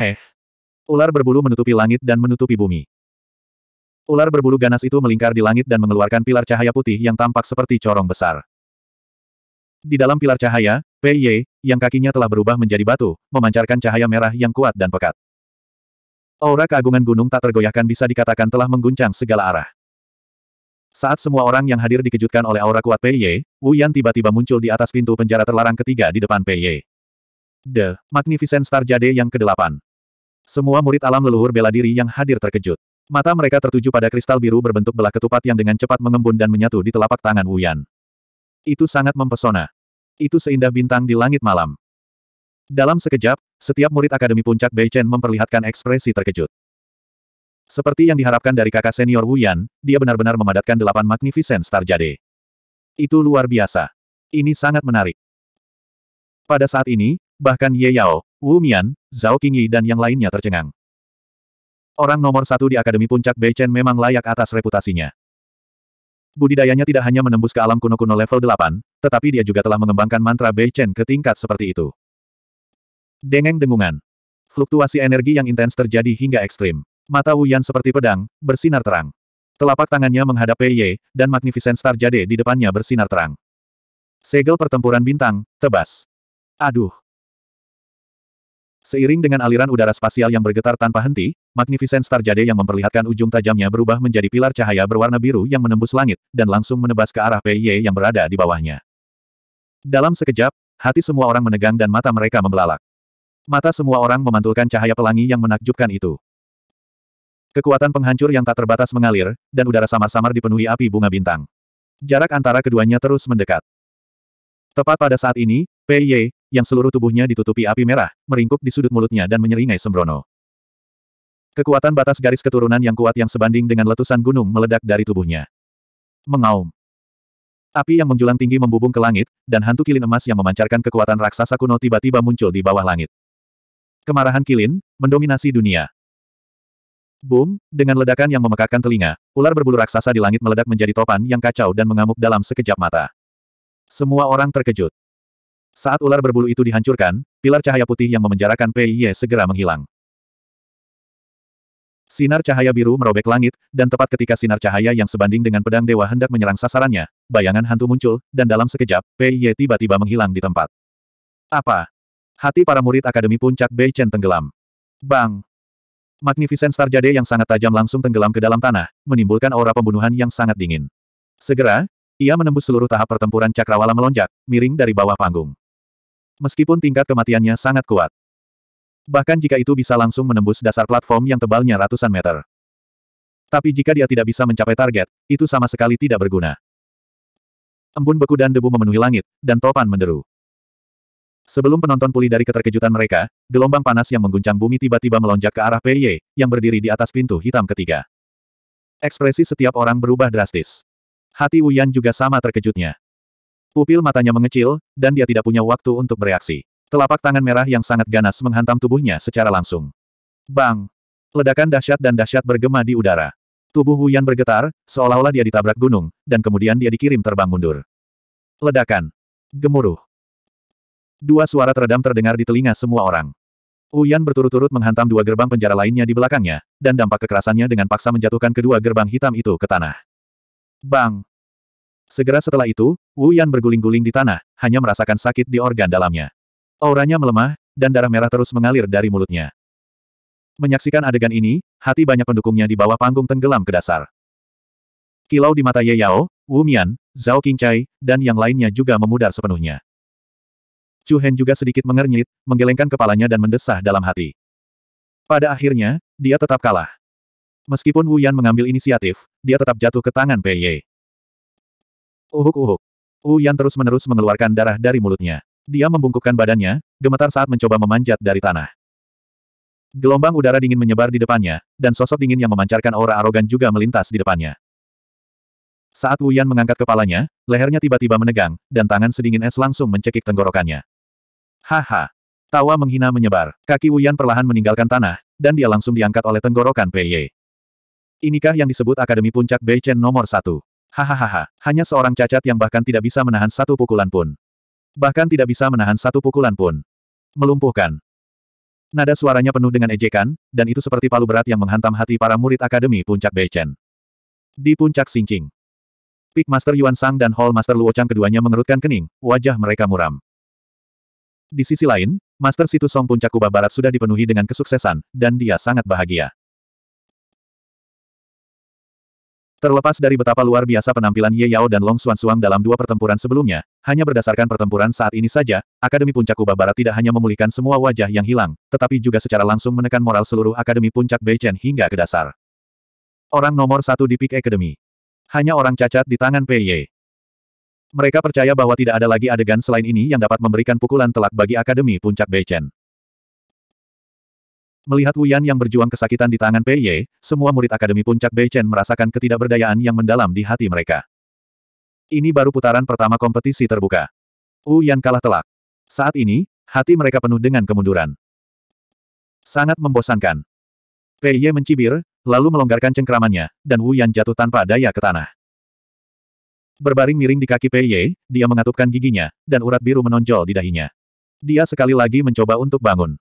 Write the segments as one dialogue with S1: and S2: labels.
S1: Eh. Ular berbulu menutupi langit dan menutupi bumi. Ular berbulu ganas itu melingkar di langit dan mengeluarkan pilar cahaya putih yang tampak seperti corong besar. Di dalam pilar cahaya, Pei Ye yang kakinya telah berubah menjadi batu, memancarkan cahaya merah yang kuat dan pekat. Aura keagungan gunung tak tergoyahkan bisa dikatakan telah mengguncang segala arah. Saat semua orang yang hadir dikejutkan oleh aura kuat Pei Ye, Wu Yan tiba-tiba muncul di atas pintu penjara terlarang ketiga di depan Pei Ye. The Magnificent Star Jade yang ke-8 semua murid alam leluhur bela diri yang hadir terkejut. Mata mereka tertuju pada kristal biru berbentuk belah ketupat yang dengan cepat mengembun dan menyatu di telapak tangan Wuyan. Itu sangat mempesona. Itu seindah bintang di langit malam. Dalam sekejap, setiap murid Akademi Puncak Beichen memperlihatkan ekspresi terkejut. Seperti yang diharapkan dari kakak senior Wuyan, dia benar-benar memadatkan delapan magnificent star jade. Itu luar biasa. Ini sangat menarik. Pada saat ini, bahkan Ye Yao, Wu Mian, Zhao Qingyi dan yang lainnya tercengang. Orang nomor satu di Akademi Puncak Beichen memang layak atas reputasinya. Budidayanya tidak hanya menembus ke alam kuno-kuno level 8, tetapi dia juga telah mengembangkan mantra Beichen ke tingkat seperti itu. Dengeng dengungan. Fluktuasi energi yang intens terjadi hingga ekstrim. Mata Wu Wuyan seperti pedang, bersinar terang. Telapak tangannya menghadap Pei Ye, dan Magnificent Star Jade di depannya bersinar terang. Segel pertempuran bintang, tebas. Aduh. Seiring dengan aliran udara spasial yang bergetar tanpa henti, Magnificent Star Jade yang memperlihatkan ujung tajamnya berubah menjadi pilar cahaya berwarna biru yang menembus langit, dan langsung menebas ke arah Pei Ye yang berada di bawahnya. Dalam sekejap, hati semua orang menegang dan mata mereka membelalak. Mata semua orang memantulkan cahaya pelangi yang menakjubkan itu. Kekuatan penghancur yang tak terbatas mengalir, dan udara samar-samar dipenuhi api bunga bintang. Jarak antara keduanya terus mendekat. Tepat pada saat ini, Pei Ye yang seluruh tubuhnya ditutupi api merah, meringkuk di sudut mulutnya dan menyeringai sembrono. Kekuatan batas garis keturunan yang kuat yang sebanding dengan letusan gunung meledak dari tubuhnya. Mengaum. Api yang menjulang tinggi membubung ke langit, dan hantu kilin emas yang memancarkan kekuatan raksasa kuno tiba-tiba muncul di bawah langit. Kemarahan kilin, mendominasi dunia. Boom, dengan ledakan yang memekakan telinga, ular berbulu raksasa di langit meledak menjadi topan yang kacau dan mengamuk dalam sekejap mata. Semua orang terkejut. Saat ular berbulu itu dihancurkan, pilar cahaya putih yang memenjarakan Pei Ye segera menghilang. Sinar cahaya biru merobek langit, dan tepat ketika sinar cahaya yang sebanding dengan pedang dewa hendak menyerang sasarannya, bayangan hantu muncul, dan dalam sekejap, Pei Ye tiba-tiba menghilang di tempat. Apa? Hati para murid Akademi Puncak Bei Chen tenggelam. Bang! Magnificent Star Jade yang sangat tajam langsung tenggelam ke dalam tanah, menimbulkan aura pembunuhan yang sangat dingin. Segera, ia menembus seluruh tahap pertempuran cakrawala melonjak, miring dari bawah panggung meskipun tingkat kematiannya sangat kuat. Bahkan jika itu bisa langsung menembus dasar platform yang tebalnya ratusan meter. Tapi jika dia tidak bisa mencapai target, itu sama sekali tidak berguna. Embun beku dan debu memenuhi langit, dan topan menderu. Sebelum penonton pulih dari keterkejutan mereka, gelombang panas yang mengguncang bumi tiba-tiba melonjak ke arah PY, yang berdiri di atas pintu hitam ketiga. Ekspresi setiap orang berubah drastis. Hati Wuyan juga sama terkejutnya. Pupil matanya mengecil, dan dia tidak punya waktu untuk bereaksi. Telapak tangan merah yang sangat ganas menghantam tubuhnya secara langsung. Bang! Ledakan dahsyat dan dahsyat bergema di udara. Tubuh Huyan bergetar, seolah-olah dia ditabrak gunung, dan kemudian dia dikirim terbang mundur. Ledakan. Gemuruh. Dua suara teredam terdengar di telinga semua orang. Huyan berturut-turut menghantam dua gerbang penjara lainnya di belakangnya, dan dampak kekerasannya dengan paksa menjatuhkan kedua gerbang hitam itu ke tanah. Bang! Segera setelah itu, Wu Yan berguling-guling di tanah, hanya merasakan sakit di organ dalamnya. Auranya melemah, dan darah merah terus mengalir dari mulutnya. Menyaksikan adegan ini, hati banyak pendukungnya di bawah panggung tenggelam ke dasar. Kilau di mata Ye Yao, Wu Mian, Zhao Qingcai, dan yang lainnya juga memudar sepenuhnya. Chu Hen juga sedikit mengernyit, menggelengkan kepalanya dan mendesah dalam hati. Pada akhirnya, dia tetap kalah. Meskipun Wu Yan mengambil inisiatif, dia tetap jatuh ke tangan Pei Ye. Uhuk-uhuk. Wu Uyan terus-menerus mengeluarkan darah dari mulutnya. Dia membungkukkan badannya, gemetar saat mencoba memanjat dari tanah. Gelombang udara dingin menyebar di depannya, dan sosok dingin yang memancarkan aura arogan juga melintas di depannya. Saat Wu Yan mengangkat kepalanya, lehernya tiba-tiba menegang, dan tangan sedingin es langsung mencekik tenggorokannya. Haha. Tawa menghina menyebar. Kaki Wu Yan perlahan meninggalkan tanah, dan dia langsung diangkat oleh tenggorokan Pei Ye. Inikah yang disebut Akademi Puncak Beichen nomor satu. Hahaha, hanya seorang cacat yang bahkan tidak bisa menahan satu pukulan pun. Bahkan tidak bisa menahan satu pukulan pun. Melumpuhkan. Nada suaranya penuh dengan ejekan, dan itu seperti palu berat yang menghantam hati para murid Akademi Puncak Beichen. Di Puncak sincing. Peak Master Yuan Sang dan Hall Master Luo Chang keduanya mengerutkan kening, wajah mereka muram. Di sisi lain, Master Situ Song Puncak Kubah Barat sudah dipenuhi dengan kesuksesan, dan dia sangat bahagia. Terlepas dari betapa luar biasa penampilan Ye Yao dan Long Xuan Xuan dalam dua pertempuran sebelumnya, hanya berdasarkan pertempuran saat ini saja, Akademi Puncak Kuba Barat tidak hanya memulihkan semua wajah yang hilang, tetapi juga secara langsung menekan moral seluruh Akademi Puncak Beichen hingga ke dasar. Orang nomor satu di Peak Academy. Hanya orang cacat di tangan Pei Ye. Mereka percaya bahwa tidak ada lagi adegan selain ini yang dapat memberikan pukulan telak bagi Akademi Puncak Beichen. Melihat Wuyan yang berjuang kesakitan di tangan Pei Ye, semua murid Akademi Puncak Beichen merasakan ketidakberdayaan yang mendalam di hati mereka. Ini baru putaran pertama kompetisi terbuka. Wuyan kalah telak. Saat ini, hati mereka penuh dengan kemunduran. Sangat membosankan. Pei Ye mencibir, lalu melonggarkan cengkeramannya, dan Wuyan jatuh tanpa daya ke tanah. Berbaring miring di kaki Pei Ye, dia mengatupkan giginya, dan urat biru menonjol di dahinya. Dia sekali lagi mencoba untuk bangun.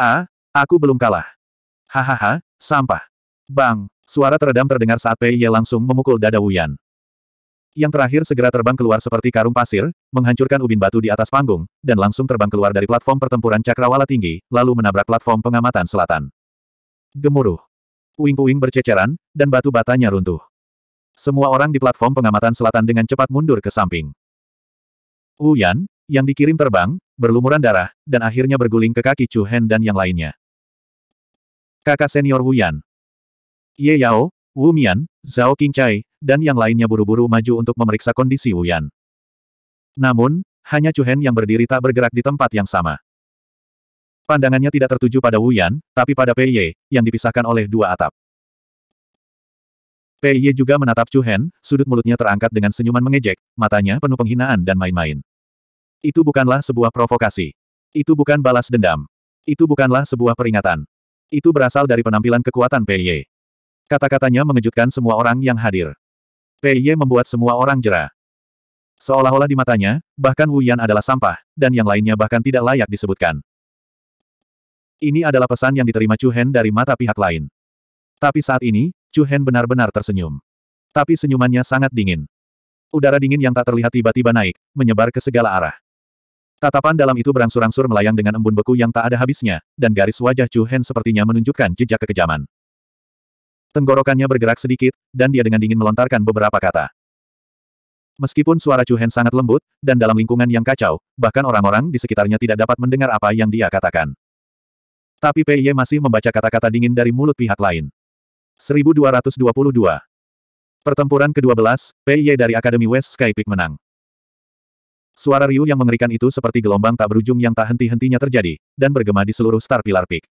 S1: A, Aku belum kalah. Hahaha, sampah. Bang, suara teredam terdengar saat Pei Ye langsung memukul dada Wuyan. Yang terakhir segera terbang keluar seperti karung pasir, menghancurkan ubin batu di atas panggung, dan langsung terbang keluar dari platform pertempuran cakrawala tinggi, lalu menabrak platform pengamatan selatan. Gemuruh. Puing-puing berceceran, dan batu batanya runtuh. Semua orang di platform pengamatan selatan dengan cepat mundur ke samping. Wu Yan, yang dikirim terbang, berlumuran darah, dan akhirnya berguling ke kaki Chu Hen dan yang lainnya. Kakak senior Wu Yan. Ye Yao, Wu Mian, Zhao Qingcai, dan yang lainnya buru-buru maju untuk memeriksa kondisi Wu Yan. Namun, hanya Chu Hen yang berdiri tak bergerak di tempat yang sama. Pandangannya tidak tertuju pada Wu Yan, tapi pada Pei Ye, yang dipisahkan oleh dua atap. Pei Ye juga menatap Chu Hen, sudut mulutnya terangkat dengan senyuman mengejek, matanya penuh penghinaan dan main-main. Itu bukanlah sebuah provokasi. Itu bukan balas dendam. Itu bukanlah sebuah peringatan. Itu berasal dari penampilan kekuatan Pei Ye. Kata-katanya mengejutkan semua orang yang hadir. Pei Ye membuat semua orang jera. Seolah-olah di matanya, bahkan Wu Yan adalah sampah, dan yang lainnya bahkan tidak layak disebutkan. Ini adalah pesan yang diterima Chu Hen dari mata pihak lain. Tapi saat ini, Chu Hen benar-benar tersenyum. Tapi senyumannya sangat dingin. Udara dingin yang tak terlihat tiba-tiba naik, menyebar ke segala arah. Tatapan dalam itu berangsur-angsur melayang dengan embun beku yang tak ada habisnya, dan garis wajah Chu Hen sepertinya menunjukkan jejak kekejaman. Tenggorokannya bergerak sedikit, dan dia dengan dingin melontarkan beberapa kata. Meskipun suara Chu Hen sangat lembut, dan dalam lingkungan yang kacau, bahkan orang-orang di sekitarnya tidak dapat mendengar apa yang dia katakan. Tapi Pei Ye masih membaca kata-kata dingin dari mulut pihak lain. 1222 Pertempuran ke-12, Pei Ye dari Akademi West Sky Peak menang. Suara Ryu yang mengerikan itu seperti gelombang tak berujung yang tak henti-hentinya terjadi, dan bergema di seluruh Star Pilar Peak.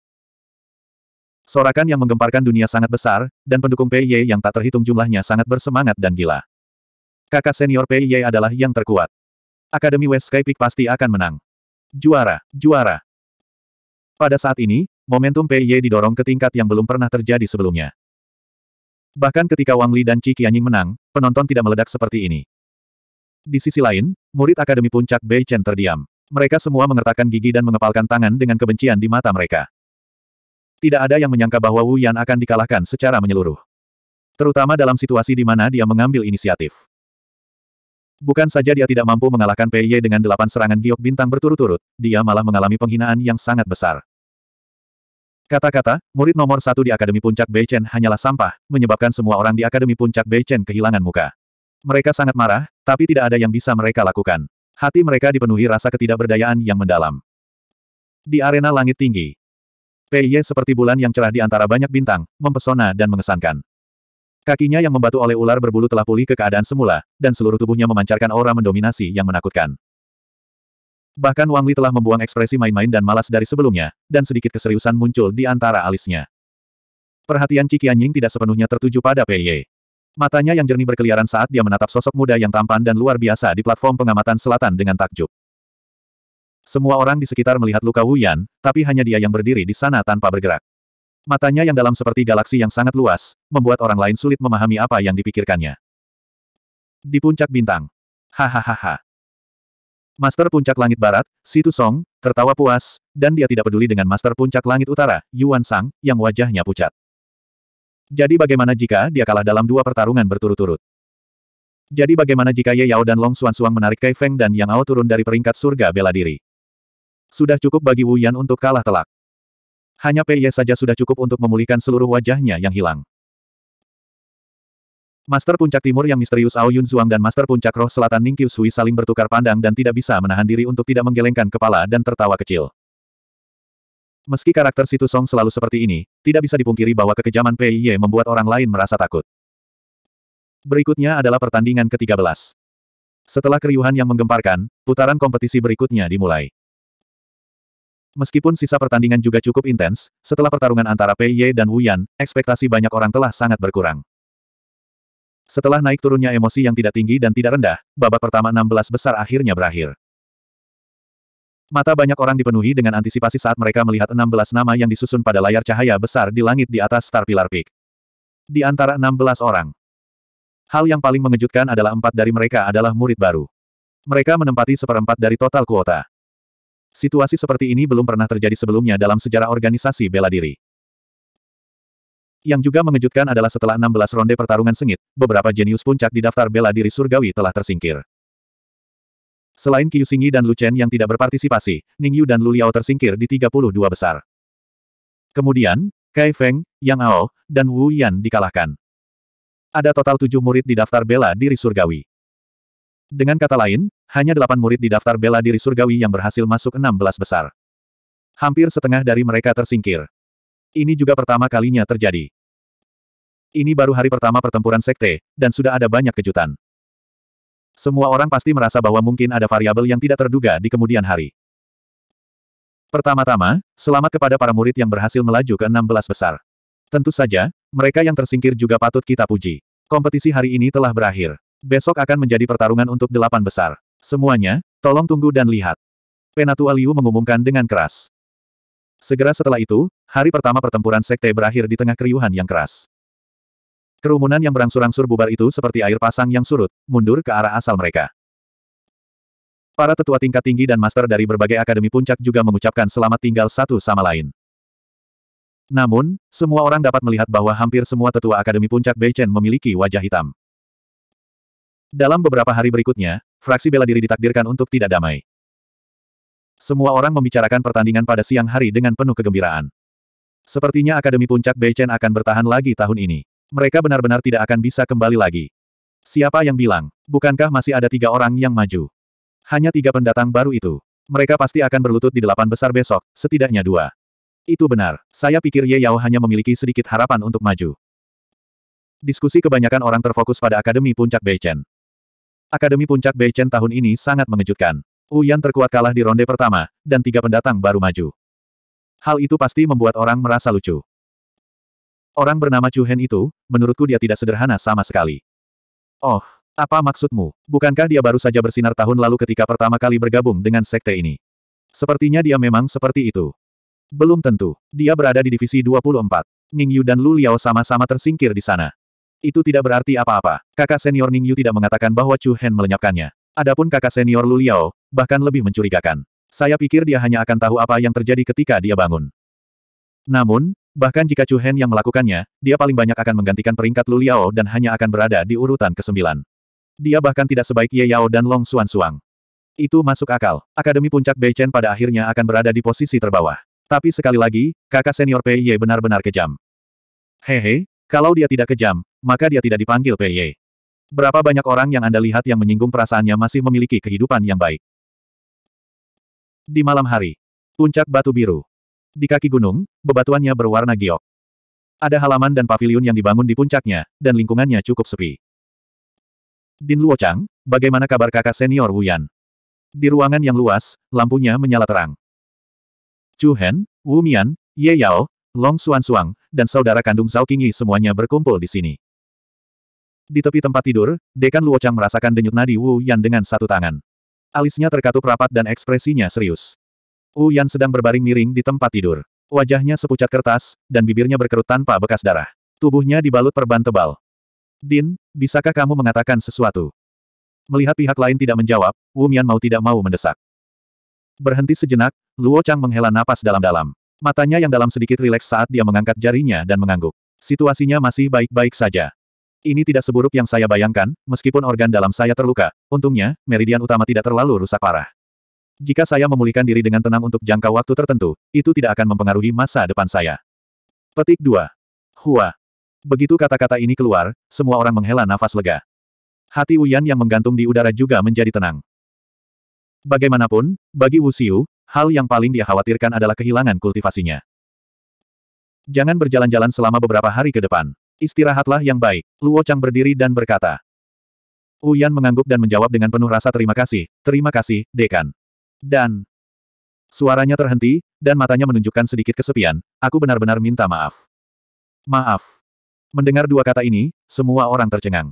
S1: Sorakan yang menggemparkan dunia sangat besar, dan pendukung PY yang tak terhitung jumlahnya sangat bersemangat dan gila. Kakak senior PY adalah yang terkuat. Akademi West Sky Peak pasti akan menang. Juara, juara. Pada saat ini, momentum PY didorong ke tingkat yang belum pernah terjadi sebelumnya. Bahkan ketika Wang Li dan Qi Qianying menang, penonton tidak meledak seperti ini. Di sisi lain, murid Akademi Puncak Bei Chen terdiam. Mereka semua mengertakkan gigi dan mengepalkan tangan dengan kebencian di mata mereka. Tidak ada yang menyangka bahwa Wu Yan akan dikalahkan secara menyeluruh. Terutama dalam situasi di mana dia mengambil inisiatif. Bukan saja dia tidak mampu mengalahkan Pei Ye dengan delapan serangan giok bintang berturut-turut, dia malah mengalami penghinaan yang sangat besar. Kata-kata, murid nomor satu di Akademi Puncak Beichen hanyalah sampah, menyebabkan semua orang di Akademi Puncak Beichen kehilangan muka. Mereka sangat marah, tapi tidak ada yang bisa mereka lakukan. Hati mereka dipenuhi rasa ketidakberdayaan yang mendalam. Di arena langit tinggi, Ye seperti bulan yang cerah di antara banyak bintang, mempesona dan mengesankan. Kakinya yang membatu oleh ular berbulu telah pulih ke keadaan semula, dan seluruh tubuhnya memancarkan aura mendominasi yang menakutkan. Bahkan Wang Li telah membuang ekspresi main-main dan malas dari sebelumnya, dan sedikit keseriusan muncul di antara alisnya. Perhatian Qi tidak sepenuhnya tertuju pada Ye. Matanya yang jernih berkeliaran saat dia menatap sosok muda yang tampan dan luar biasa di platform pengamatan selatan dengan takjub. Semua orang di sekitar melihat luka Wuyan, tapi hanya dia yang berdiri di sana tanpa bergerak. Matanya yang dalam seperti galaksi yang sangat luas, membuat orang lain sulit memahami apa yang dipikirkannya. Di puncak bintang. Hahaha. Master Puncak Langit Barat, Situ Song, tertawa puas, dan dia tidak peduli dengan Master Puncak Langit Utara, Yuan Sang, yang wajahnya pucat. Jadi bagaimana jika dia kalah dalam dua pertarungan berturut-turut? Jadi bagaimana jika Ye Yao dan Long Xuan Xuan menarik Kai Feng dan Yang Ao turun dari peringkat surga bela diri? Sudah cukup bagi Wu Yan untuk kalah telak. Hanya Pei Ye saja sudah cukup untuk memulihkan seluruh wajahnya yang hilang. Master Puncak Timur yang misterius Ao Yun Zhuang dan Master Puncak Roh Selatan Ning Qiu Sui saling bertukar pandang dan tidak bisa menahan diri untuk tidak menggelengkan kepala dan tertawa kecil. Meski karakter Situ Song selalu seperti ini, tidak bisa dipungkiri bahwa kekejaman Pei Ye membuat orang lain merasa takut. Berikutnya adalah pertandingan ke-13. Setelah keriuhan yang menggemparkan, putaran kompetisi berikutnya dimulai. Meskipun sisa pertandingan juga cukup intens, setelah pertarungan antara Pei Ye dan Wu Yan, ekspektasi banyak orang telah sangat berkurang. Setelah naik turunnya emosi yang tidak tinggi dan tidak rendah, babak pertama 16 besar akhirnya berakhir. Mata banyak orang dipenuhi dengan antisipasi saat mereka melihat 16 nama yang disusun pada layar cahaya besar di langit di atas Star Pilar Peak. Di antara 16 orang, hal yang paling mengejutkan adalah empat dari mereka adalah murid baru. Mereka menempati seperempat dari total kuota. Situasi seperti ini belum pernah terjadi sebelumnya dalam sejarah organisasi bela diri. Yang juga mengejutkan adalah setelah 16 ronde pertarungan sengit, beberapa jenius puncak di daftar bela diri surgawi telah tersingkir. Selain Qiu Xingyi dan Lu Chen yang tidak berpartisipasi, Ning Yu dan Lu Liao tersingkir di 32 besar. Kemudian, Kai Feng, Yang Ao, dan Wu Yan dikalahkan. Ada total tujuh murid di daftar bela diri surgawi. Dengan kata lain, hanya delapan murid di daftar bela diri surgawi yang berhasil masuk enam belas besar. Hampir setengah dari mereka tersingkir. Ini juga pertama kalinya terjadi. Ini baru hari pertama pertempuran sekte, dan sudah ada banyak kejutan. Semua orang pasti merasa bahwa mungkin ada variabel yang tidak terduga di kemudian hari. Pertama-tama, selamat kepada para murid yang berhasil melaju ke 16 besar. Tentu saja, mereka yang tersingkir juga patut kita puji. Kompetisi hari ini telah berakhir. Besok akan menjadi pertarungan untuk delapan besar. Semuanya, tolong tunggu dan lihat. Penatua Liu mengumumkan dengan keras. Segera setelah itu, hari pertama pertempuran sekte berakhir di tengah keriuhan yang keras. Kerumunan yang berangsur-angsur bubar itu seperti air pasang yang surut, mundur ke arah asal mereka. Para tetua tingkat tinggi dan master dari berbagai akademi puncak juga mengucapkan selamat tinggal satu sama lain. Namun, semua orang dapat melihat bahwa hampir semua tetua akademi puncak Beichen memiliki wajah hitam. Dalam beberapa hari berikutnya, fraksi bela diri ditakdirkan untuk tidak damai. Semua orang membicarakan pertandingan pada siang hari dengan penuh kegembiraan. Sepertinya Akademi Puncak Beichen akan bertahan lagi tahun ini. Mereka benar-benar tidak akan bisa kembali lagi. Siapa yang bilang? Bukankah masih ada tiga orang yang maju? Hanya tiga pendatang baru itu. Mereka pasti akan berlutut di delapan besar besok, setidaknya dua. Itu benar. Saya pikir Ye Yao hanya memiliki sedikit harapan untuk maju. Diskusi kebanyakan orang terfokus pada Akademi Puncak Beichen. Akademi Puncak Beichen tahun ini sangat mengejutkan. Uyan terkuat kalah di ronde pertama, dan tiga pendatang baru maju. Hal itu pasti membuat orang merasa lucu. Orang bernama Chu Hen itu, menurutku dia tidak sederhana sama sekali. Oh, apa maksudmu? Bukankah dia baru saja bersinar tahun lalu ketika pertama kali bergabung dengan sekte ini? Sepertinya dia memang seperti itu. Belum tentu. Dia berada di divisi 24. Ning Yu dan Lu Liao sama-sama tersingkir di sana. Itu tidak berarti apa-apa. Kakak senior Ning Yu tidak mengatakan bahwa Chu Hen melenyapkannya. Adapun kakak senior Lu Liao, bahkan lebih mencurigakan. Saya pikir dia hanya akan tahu apa yang terjadi ketika dia bangun. Namun, Bahkan jika Chu Hen yang melakukannya, dia paling banyak akan menggantikan peringkat Lu Liao dan hanya akan berada di urutan ke-9. Dia bahkan tidak sebaik Ye Yao dan Long Xuan Suang. Itu masuk akal. Akademi Puncak Beichen pada akhirnya akan berada di posisi terbawah. Tapi sekali lagi, kakak senior Pei Ye benar-benar kejam. Hehe, kalau dia tidak kejam, maka dia tidak dipanggil Pei Ye. Berapa banyak orang yang Anda lihat yang menyinggung perasaannya masih memiliki kehidupan yang baik. Di malam hari, puncak batu biru. Di kaki gunung, bebatuannya berwarna giok. Ada halaman dan paviliun yang dibangun di puncaknya, dan lingkungannya cukup sepi. Din Luochang, bagaimana kabar kakak senior Wuyan? Di ruangan yang luas, lampunya menyala terang. Chu Hen, Wu Mian, Ye Yao, Long Xuan Suang, dan saudara kandung Zhao Qingyi semuanya berkumpul di sini. Di tepi tempat tidur, Dekan Luochang merasakan denyut nadi Wu Yan dengan satu tangan. Alisnya terkatup rapat dan ekspresinya serius. Wu Yan sedang berbaring miring di tempat tidur. Wajahnya sepucat kertas, dan bibirnya berkerut tanpa bekas darah. Tubuhnya dibalut perban tebal. Din, bisakah kamu mengatakan sesuatu? Melihat pihak lain tidak menjawab, Wu Mian mau tidak mau mendesak. Berhenti sejenak, Luo Chang menghela napas dalam-dalam. Matanya yang dalam sedikit rileks saat dia mengangkat jarinya dan mengangguk. Situasinya masih baik-baik saja. Ini tidak seburuk yang saya bayangkan, meskipun organ dalam saya terluka. Untungnya, meridian utama tidak terlalu rusak parah. Jika saya memulihkan diri dengan tenang untuk jangka waktu tertentu, itu tidak akan mempengaruhi masa depan saya. Petik 2. Hua. Begitu kata-kata ini keluar, semua orang menghela nafas lega. Hati Uyan yang menggantung di udara juga menjadi tenang. Bagaimanapun, bagi Wu Xiu, hal yang paling dia khawatirkan adalah kehilangan kultivasinya. Jangan berjalan-jalan selama beberapa hari ke depan. Istirahatlah yang baik, Luo Chang berdiri dan berkata. Uyan mengangguk dan menjawab dengan penuh rasa terima kasih, terima kasih, Dekan. Dan... Suaranya terhenti, dan matanya menunjukkan sedikit kesepian. Aku benar-benar minta maaf. Maaf. Mendengar dua kata ini, semua orang tercengang.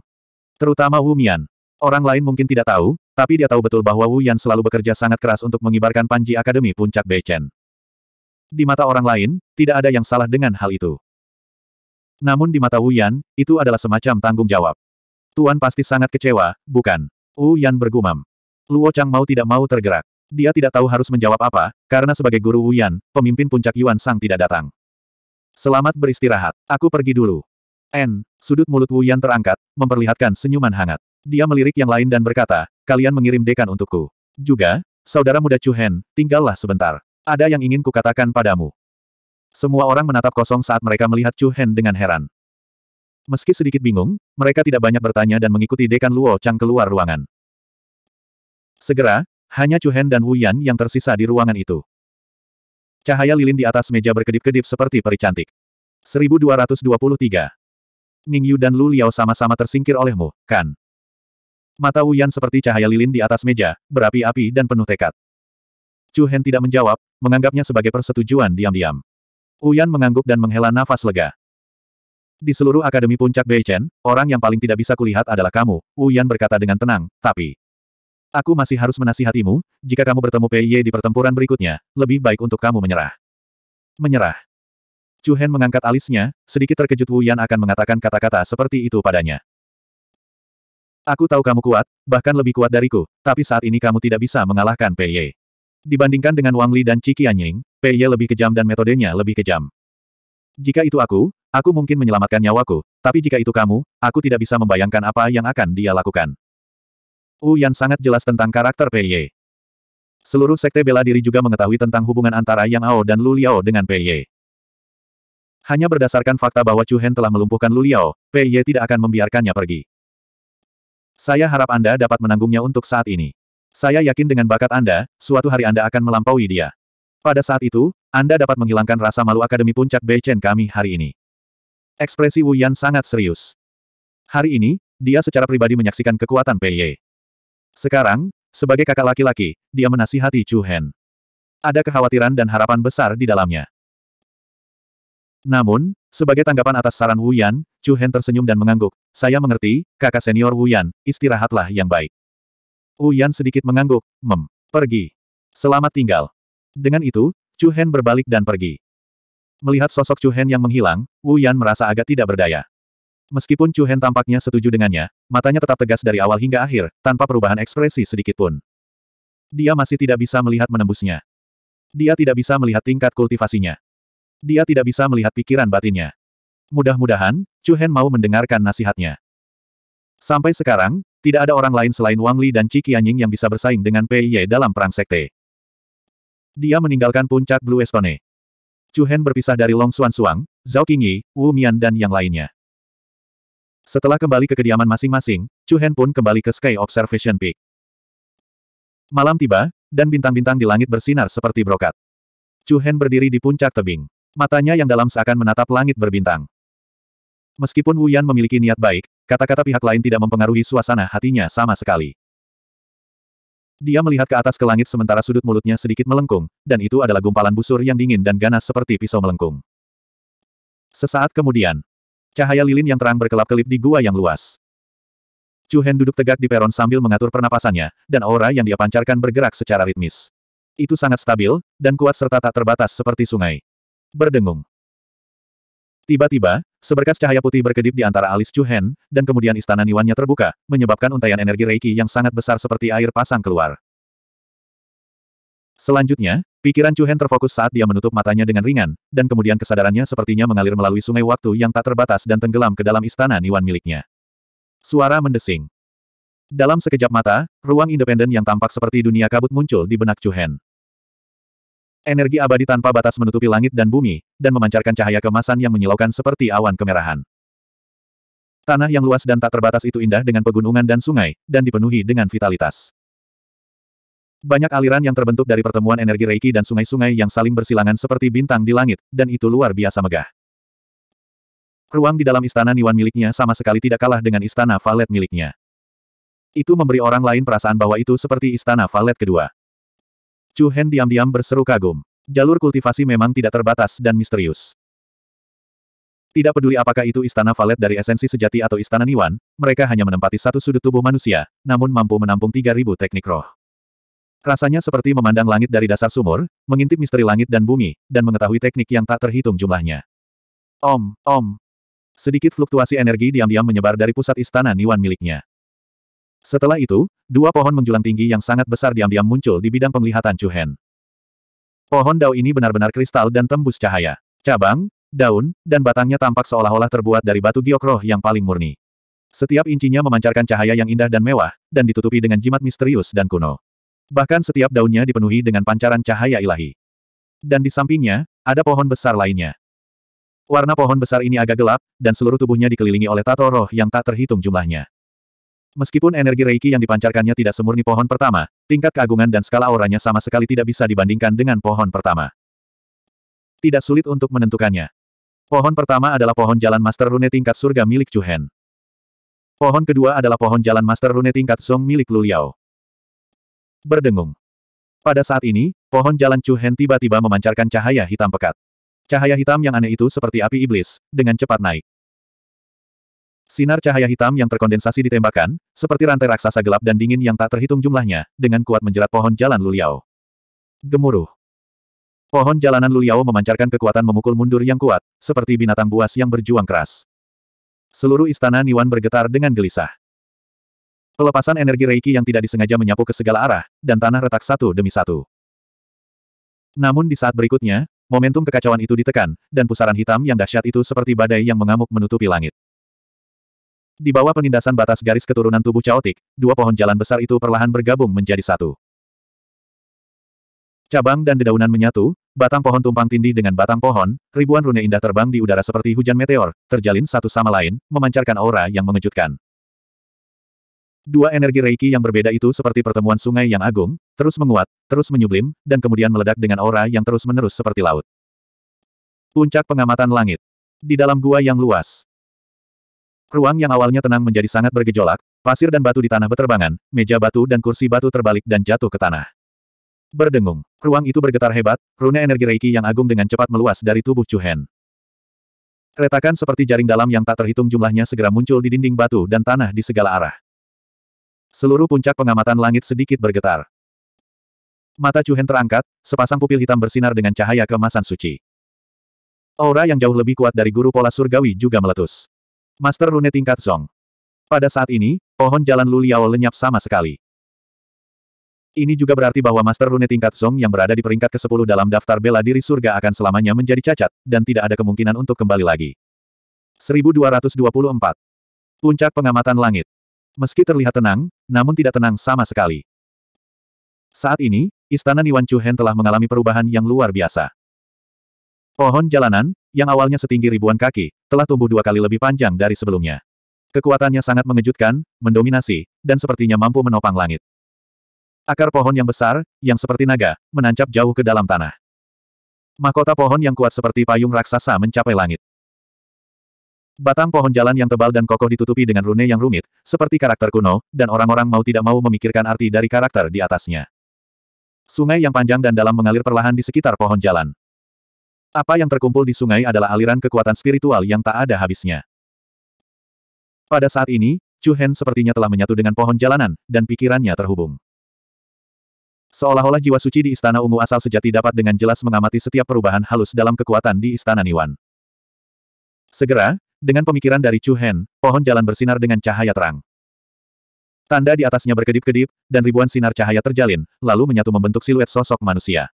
S1: Terutama Wu Mian. Orang lain mungkin tidak tahu, tapi dia tahu betul bahwa Wu Yan selalu bekerja sangat keras untuk mengibarkan Panji Akademi Puncak Beichen. Di mata orang lain, tidak ada yang salah dengan hal itu. Namun di mata Wu Yan, itu adalah semacam tanggung jawab. Tuan pasti sangat kecewa, bukan? Wu Yan bergumam. Luo Chang mau tidak mau tergerak. Dia tidak tahu harus menjawab apa, karena sebagai guru Wuyan, pemimpin puncak Yuan Sang tidak datang. Selamat beristirahat, aku pergi dulu. N, sudut mulut Wuyan terangkat, memperlihatkan senyuman hangat. Dia melirik yang lain dan berkata, kalian mengirim dekan untukku. Juga, saudara muda Chu Hen, tinggallah sebentar. Ada yang ingin kukatakan padamu. Semua orang menatap kosong saat mereka melihat Chu Hen dengan heran. Meski sedikit bingung, mereka tidak banyak bertanya dan mengikuti dekan Luo Chang keluar ruangan. Segera, hanya Chu Hen dan Wu Yan yang tersisa di ruangan itu. Cahaya lilin di atas meja berkedip-kedip seperti peri cantik. 1223. Ning Yu dan Lu Liao sama-sama tersingkir olehmu, kan? Mata Wu Yan seperti cahaya lilin di atas meja, berapi-api dan penuh tekad. Chu Hen tidak menjawab, menganggapnya sebagai persetujuan diam-diam. Wu Yan mengangguk dan menghela nafas lega. Di seluruh Akademi Puncak Beichen, orang yang paling tidak bisa kulihat adalah kamu, Wu Yan berkata dengan tenang, tapi... Aku masih harus menasihatimu, jika kamu bertemu Pei Ye di pertempuran berikutnya, lebih baik untuk kamu menyerah. Menyerah. Chu Hen mengangkat alisnya, sedikit terkejut Wu Yan akan mengatakan kata-kata seperti itu padanya. Aku tahu kamu kuat, bahkan lebih kuat dariku, tapi saat ini kamu tidak bisa mengalahkan Pei Ye. Dibandingkan dengan Wang Li dan Qi Qianying, Ye lebih kejam dan metodenya lebih kejam. Jika itu aku, aku mungkin menyelamatkan nyawaku, tapi jika itu kamu, aku tidak bisa membayangkan apa yang akan dia lakukan. Wu Yan sangat jelas tentang karakter Pei Ye. Seluruh sekte bela diri juga mengetahui tentang hubungan antara Yang Ao dan Lu Liao dengan Pei Ye. Hanya berdasarkan fakta bahwa Chu Hen telah melumpuhkan Lu Liao, Pei Ye tidak akan membiarkannya pergi. Saya harap Anda dapat menanggungnya untuk saat ini. Saya yakin dengan bakat Anda, suatu hari Anda akan melampaui dia. Pada saat itu, Anda dapat menghilangkan rasa malu Akademi Puncak Beichen kami hari ini. Ekspresi Wu Yan sangat serius. Hari ini, dia secara pribadi menyaksikan kekuatan Pei Ye. Sekarang, sebagai kakak laki-laki, dia menasihati Chu Hen. Ada kekhawatiran dan harapan besar di dalamnya. Namun, sebagai tanggapan atas saran Wu Yan, Chu Hen tersenyum dan mengangguk. Saya mengerti, kakak senior Wu Yan, istirahatlah yang baik. Wu Yan sedikit mengangguk, mem, pergi. Selamat tinggal. Dengan itu, Chu Hen berbalik dan pergi. Melihat sosok Chu Hen yang menghilang, Wu Yan merasa agak tidak berdaya. Meskipun Chu Hen tampaknya setuju dengannya, matanya tetap tegas dari awal hingga akhir, tanpa perubahan ekspresi sedikit pun. Dia masih tidak bisa melihat menembusnya. Dia tidak bisa melihat tingkat kultivasinya. Dia tidak bisa melihat pikiran batinnya. Mudah-mudahan, Chu Hen mau mendengarkan nasihatnya. Sampai sekarang, tidak ada orang lain selain Wang Li dan Qi Qianying yang bisa bersaing dengan Pei Ye dalam perang sekte. Dia meninggalkan puncak Blue Estone. Chu Hen berpisah dari Long Xuan Suang, Zhao Qingyi, Wu Mian dan yang lainnya. Setelah kembali ke kediaman masing-masing, Chu Hen pun kembali ke Sky Observation Peak. Malam tiba, dan bintang-bintang di langit bersinar seperti brokat. Chu Hen berdiri di puncak tebing. Matanya yang dalam seakan menatap langit berbintang. Meskipun Wu Yan memiliki niat baik, kata-kata pihak lain tidak mempengaruhi suasana hatinya sama sekali. Dia melihat ke atas ke langit sementara sudut mulutnya sedikit melengkung, dan itu adalah gumpalan busur yang dingin dan ganas seperti pisau melengkung. Sesaat kemudian, Cahaya lilin yang terang berkelap-kelip di gua yang luas. Chu Hen duduk tegak di peron sambil mengatur pernapasannya, dan aura yang dia pancarkan bergerak secara ritmis. Itu sangat stabil, dan kuat serta tak terbatas seperti sungai. Berdengung. Tiba-tiba, seberkas cahaya putih berkedip di antara alis Chu Hen, dan kemudian istana Niwannya terbuka, menyebabkan untaian energi reiki yang sangat besar seperti air pasang keluar. Selanjutnya, Pikiran Chu Hen terfokus saat dia menutup matanya dengan ringan, dan kemudian kesadarannya sepertinya mengalir melalui sungai waktu yang tak terbatas dan tenggelam ke dalam istana Niwan miliknya. Suara mendesing. Dalam sekejap mata, ruang independen yang tampak seperti dunia kabut muncul di benak Chu Hen. Energi abadi tanpa batas menutupi langit dan bumi, dan memancarkan cahaya kemasan yang menyilaukan seperti awan kemerahan. Tanah yang luas dan tak terbatas itu indah dengan pegunungan dan sungai, dan dipenuhi dengan vitalitas. Banyak aliran yang terbentuk dari pertemuan energi Reiki dan sungai-sungai yang saling bersilangan seperti bintang di langit, dan itu luar biasa megah. Ruang di dalam istana Niwan miliknya sama sekali tidak kalah dengan istana Valet miliknya. Itu memberi orang lain perasaan bahwa itu seperti istana Valet kedua. Chu Hen diam-diam berseru kagum. Jalur kultivasi memang tidak terbatas dan misterius. Tidak peduli apakah itu istana valet dari esensi sejati atau istana Niwan, mereka hanya menempati satu sudut tubuh manusia, namun mampu menampung 3000 teknik roh. Rasanya seperti memandang langit dari dasar sumur, mengintip misteri langit dan bumi, dan mengetahui teknik yang tak terhitung jumlahnya. Om, om. Sedikit fluktuasi energi diam-diam menyebar dari pusat istana Niwan miliknya. Setelah itu, dua pohon menjulang tinggi yang sangat besar diam-diam muncul di bidang penglihatan Chuhen. Pohon dao ini benar-benar kristal dan tembus cahaya. Cabang, daun, dan batangnya tampak seolah-olah terbuat dari batu giok yang paling murni. Setiap incinya memancarkan cahaya yang indah dan mewah, dan ditutupi dengan jimat misterius dan kuno. Bahkan setiap daunnya dipenuhi dengan pancaran cahaya ilahi. Dan di sampingnya, ada pohon besar lainnya. Warna pohon besar ini agak gelap, dan seluruh tubuhnya dikelilingi oleh tato roh yang tak terhitung jumlahnya. Meskipun energi Reiki yang dipancarkannya tidak semurni pohon pertama, tingkat keagungan dan skala auranya sama sekali tidak bisa dibandingkan dengan pohon pertama. Tidak sulit untuk menentukannya. Pohon pertama adalah pohon jalan Master Rune tingkat surga milik Chu Hen. Pohon kedua adalah pohon jalan Master Rune tingkat Song milik Lu Liao berdengung. Pada saat ini, pohon jalan Chu Hen tiba-tiba memancarkan cahaya hitam pekat. Cahaya hitam yang aneh itu seperti api iblis, dengan cepat naik. Sinar cahaya hitam yang terkondensasi ditembakkan, seperti rantai raksasa gelap dan dingin yang tak terhitung jumlahnya, dengan kuat menjerat pohon jalan Luliao. Gemuruh. Pohon jalanan Luliao memancarkan kekuatan memukul mundur yang kuat, seperti binatang buas yang berjuang keras. Seluruh istana Niwan bergetar dengan gelisah. Pelepasan energi Reiki yang tidak disengaja menyapu ke segala arah, dan tanah retak satu demi satu. Namun di saat berikutnya, momentum kekacauan itu ditekan, dan pusaran hitam yang dahsyat itu seperti badai yang mengamuk menutupi langit. Di bawah penindasan batas garis keturunan tubuh caotik, dua pohon jalan besar itu perlahan bergabung menjadi satu. Cabang dan dedaunan menyatu, batang pohon tumpang tindih dengan batang pohon, ribuan rune indah terbang di udara seperti hujan meteor, terjalin satu sama lain, memancarkan aura yang mengejutkan. Dua energi Reiki yang berbeda itu seperti pertemuan sungai yang agung, terus menguat, terus menyublim, dan kemudian meledak dengan aura yang terus-menerus seperti laut. Puncak pengamatan langit. Di dalam gua yang luas. Ruang yang awalnya tenang menjadi sangat bergejolak, pasir dan batu di tanah berterbangan, meja batu dan kursi batu terbalik dan jatuh ke tanah. Berdengung, ruang itu bergetar hebat, rune energi Reiki yang agung dengan cepat meluas dari tubuh Chuhen. Retakan seperti jaring dalam yang tak terhitung jumlahnya segera muncul di dinding batu dan tanah di segala arah. Seluruh puncak pengamatan langit sedikit bergetar. Mata Chuhen terangkat, sepasang pupil hitam bersinar dengan cahaya kemasan suci. Aura yang jauh lebih kuat dari guru pola surgawi juga meletus. Master Rune tingkat Song. Pada saat ini, pohon jalan Luliao lenyap sama sekali. Ini juga berarti bahwa Master Rune tingkat Song yang berada di peringkat ke-10 dalam daftar bela diri surga akan selamanya menjadi cacat, dan tidak ada kemungkinan untuk kembali lagi. 1224. Puncak Pengamatan Langit meski terlihat tenang, namun tidak tenang sama sekali. Saat ini, istana Niwan Chuhen telah mengalami perubahan yang luar biasa. Pohon jalanan, yang awalnya setinggi ribuan kaki, telah tumbuh dua kali lebih panjang dari sebelumnya. Kekuatannya sangat mengejutkan, mendominasi, dan sepertinya mampu menopang langit. Akar pohon yang besar, yang seperti naga, menancap jauh ke dalam tanah. Mahkota pohon yang kuat seperti payung raksasa mencapai langit. Batang pohon jalan yang tebal dan kokoh ditutupi dengan rune yang rumit, seperti karakter kuno, dan orang-orang mau tidak mau memikirkan arti dari karakter di atasnya. Sungai yang panjang dan dalam mengalir perlahan di sekitar pohon jalan. Apa yang terkumpul di sungai adalah aliran kekuatan spiritual yang tak ada habisnya. Pada saat ini, Chu Hen sepertinya telah menyatu dengan pohon jalanan, dan pikirannya terhubung. Seolah-olah jiwa suci di Istana Ungu asal sejati dapat dengan jelas mengamati setiap perubahan halus dalam kekuatan di Istana Niwan. Segera, dengan pemikiran dari Chu Hen, pohon jalan bersinar dengan cahaya terang. Tanda di atasnya berkedip-kedip, dan ribuan sinar cahaya terjalin, lalu menyatu membentuk siluet sosok manusia.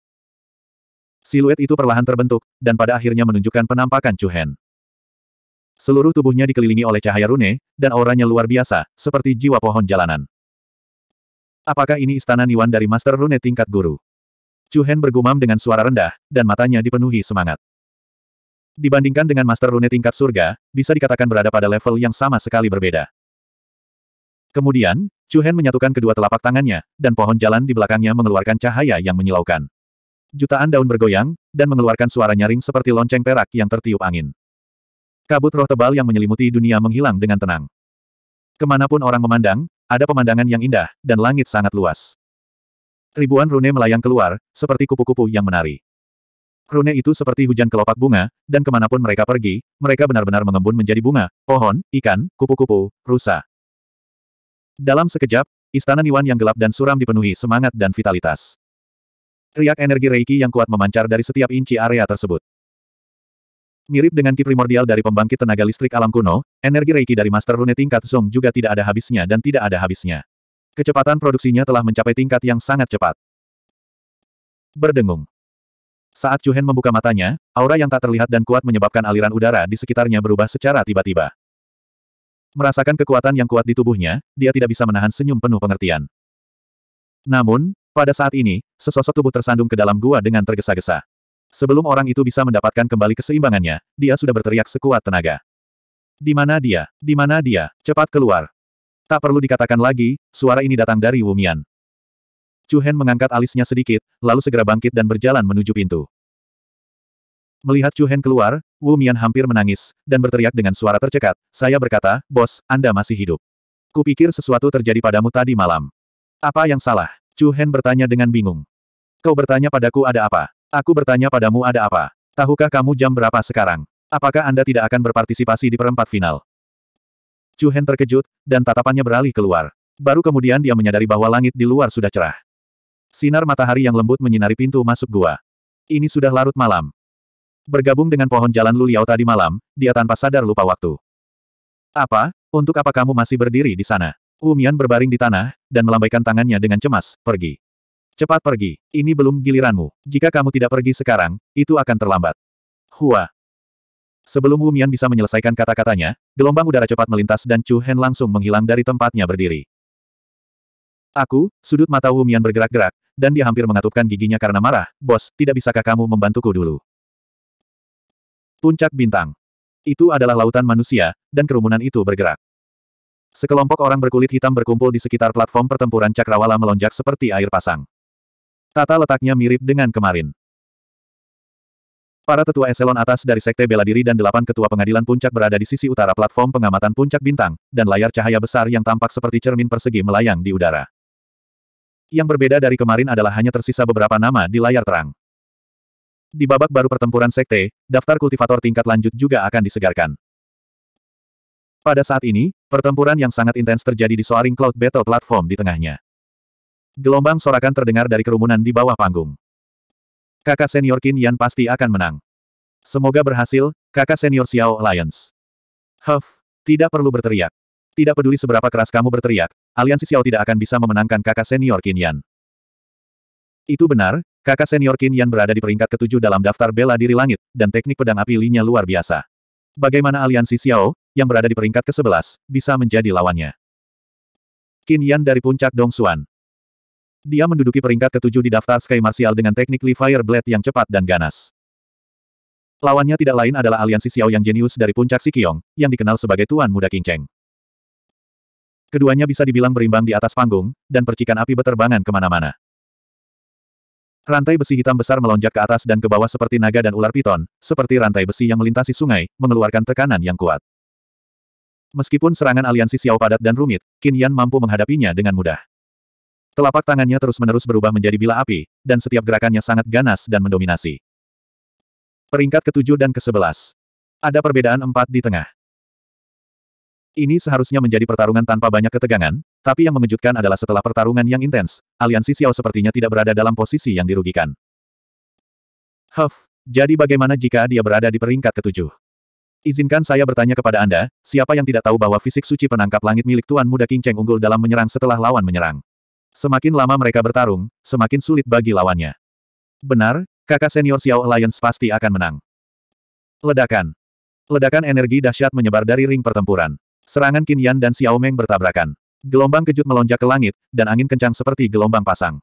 S1: Siluet itu perlahan terbentuk, dan pada akhirnya menunjukkan penampakan Chu Hen. Seluruh tubuhnya dikelilingi oleh cahaya rune, dan auranya luar biasa, seperti jiwa pohon jalanan. Apakah ini istana Niwan dari Master Rune tingkat guru? Chu Hen bergumam dengan suara rendah, dan matanya dipenuhi semangat. Dibandingkan dengan Master Rune tingkat surga, bisa dikatakan berada pada level yang sama sekali berbeda. Kemudian, Chu Hen menyatukan kedua telapak tangannya, dan pohon jalan di belakangnya mengeluarkan cahaya yang menyilaukan. Jutaan daun bergoyang, dan mengeluarkan suara nyaring seperti lonceng perak yang tertiup angin. Kabut roh tebal yang menyelimuti dunia menghilang dengan tenang. Kemanapun orang memandang, ada pemandangan yang indah, dan langit sangat luas. Ribuan rune melayang keluar, seperti kupu-kupu yang menari. Rune itu seperti hujan kelopak bunga, dan kemanapun mereka pergi, mereka benar-benar mengembun menjadi bunga, pohon, ikan, kupu-kupu, rusa. Dalam sekejap, istana Niwan yang gelap dan suram dipenuhi semangat dan vitalitas. Riak energi Reiki yang kuat memancar dari setiap inci area tersebut. Mirip dengan ki primordial dari pembangkit tenaga listrik alam kuno, energi Reiki dari Master Rune tingkat Zong juga tidak ada habisnya dan tidak ada habisnya. Kecepatan produksinya telah mencapai tingkat yang sangat cepat. Berdengung. Saat Chuhen membuka matanya, aura yang tak terlihat dan kuat menyebabkan aliran udara di sekitarnya berubah secara tiba-tiba. Merasakan kekuatan yang kuat di tubuhnya, dia tidak bisa menahan senyum penuh pengertian. Namun, pada saat ini, sesosok tubuh tersandung ke dalam gua dengan tergesa-gesa. Sebelum orang itu bisa mendapatkan kembali keseimbangannya, dia sudah berteriak sekuat tenaga. Di mana dia? Di mana dia? Cepat keluar. Tak perlu dikatakan lagi, suara ini datang dari Wumian. Chu Hen mengangkat alisnya sedikit, lalu segera bangkit dan berjalan menuju pintu. Melihat Chu Hen keluar, Wu Mian hampir menangis, dan berteriak dengan suara tercekat, saya berkata, bos, Anda masih hidup. Kupikir sesuatu terjadi padamu tadi malam. Apa yang salah? Chu Hen bertanya dengan bingung. Kau bertanya padaku ada apa? Aku bertanya padamu ada apa? Tahukah kamu jam berapa sekarang? Apakah Anda tidak akan berpartisipasi di perempat final? Chu Hen terkejut, dan tatapannya beralih keluar. Baru kemudian dia menyadari bahwa langit di luar sudah cerah. Sinar matahari yang lembut menyinari pintu masuk gua. Ini sudah larut malam. Bergabung dengan pohon jalan Luliao tadi malam, dia tanpa sadar lupa waktu. Apa? Untuk apa kamu masih berdiri di sana? Umian berbaring di tanah, dan melambaikan tangannya dengan cemas, pergi. Cepat pergi, ini belum giliranmu. Jika kamu tidak pergi sekarang, itu akan terlambat. Hua. Sebelum Umian bisa menyelesaikan kata-katanya, gelombang udara cepat melintas dan Chu Hen langsung menghilang dari tempatnya berdiri. Aku, sudut mata Umian bergerak-gerak, dan dia hampir mengatupkan giginya karena marah, Bos, tidak bisakah kamu membantuku dulu? Puncak Bintang. Itu adalah lautan manusia, dan kerumunan itu bergerak. Sekelompok orang berkulit hitam berkumpul di sekitar platform pertempuran cakrawala melonjak seperti air pasang. Tata letaknya mirip dengan kemarin. Para tetua eselon atas dari Sekte Bela Diri dan delapan ketua pengadilan puncak berada di sisi utara platform pengamatan puncak bintang, dan layar cahaya besar yang tampak seperti cermin persegi melayang di udara. Yang berbeda dari kemarin adalah hanya tersisa beberapa nama di layar terang. Di babak baru pertempuran sekte, daftar kultivator tingkat lanjut juga akan disegarkan. Pada saat ini, pertempuran yang sangat intens terjadi di Soaring Cloud Battle Platform di tengahnya. Gelombang sorakan terdengar dari kerumunan di bawah panggung. Kakak senior Qin Yan pasti akan menang. Semoga berhasil, kakak senior Xiao Alliance. Huff, tidak perlu berteriak. Tidak peduli seberapa keras kamu berteriak, aliansi Xiao tidak akan bisa memenangkan kakak senior Qin Yan. Itu benar, kakak senior Qin Yan berada di peringkat ketujuh dalam daftar bela diri langit, dan teknik pedang api Linya luar biasa. Bagaimana aliansi Xiao, yang berada di peringkat ke-11, bisa menjadi lawannya? Qin Yan dari puncak Dongsuan. Dia menduduki peringkat ketujuh di daftar Sky Martial dengan teknik Li Fire Blade yang cepat dan ganas. Lawannya tidak lain adalah aliansi Xiao yang jenius dari puncak Sikiong, yang dikenal sebagai Tuan Muda Kinceng. Keduanya bisa dibilang berimbang di atas panggung, dan percikan api beterbangan kemana-mana. Rantai besi hitam besar melonjak ke atas dan ke bawah seperti naga dan ular piton, seperti rantai besi yang melintasi sungai, mengeluarkan tekanan yang kuat. Meskipun serangan aliansi Xiao padat dan rumit, Qin Yan mampu menghadapinya dengan mudah. Telapak tangannya terus-menerus berubah menjadi bila api, dan setiap gerakannya sangat ganas dan mendominasi. Peringkat ketujuh dan kesebelas. Ada perbedaan empat di tengah. Ini seharusnya menjadi pertarungan tanpa banyak ketegangan, tapi yang mengejutkan adalah setelah pertarungan yang intens, aliansi Xiao sepertinya tidak berada dalam posisi yang dirugikan. Huff, jadi bagaimana jika dia berada di peringkat ketujuh? Izinkan saya bertanya kepada Anda, siapa yang tidak tahu bahwa fisik suci penangkap langit milik Tuan Muda King Cheng unggul dalam menyerang setelah lawan menyerang? Semakin lama mereka bertarung, semakin sulit bagi lawannya. Benar, kakak senior Xiao Alliance pasti akan menang. Ledakan. Ledakan energi dahsyat menyebar dari ring pertempuran. Serangan Qin Yan dan Xiao Meng bertabrakan. Gelombang kejut melonjak ke langit, dan angin kencang seperti gelombang pasang.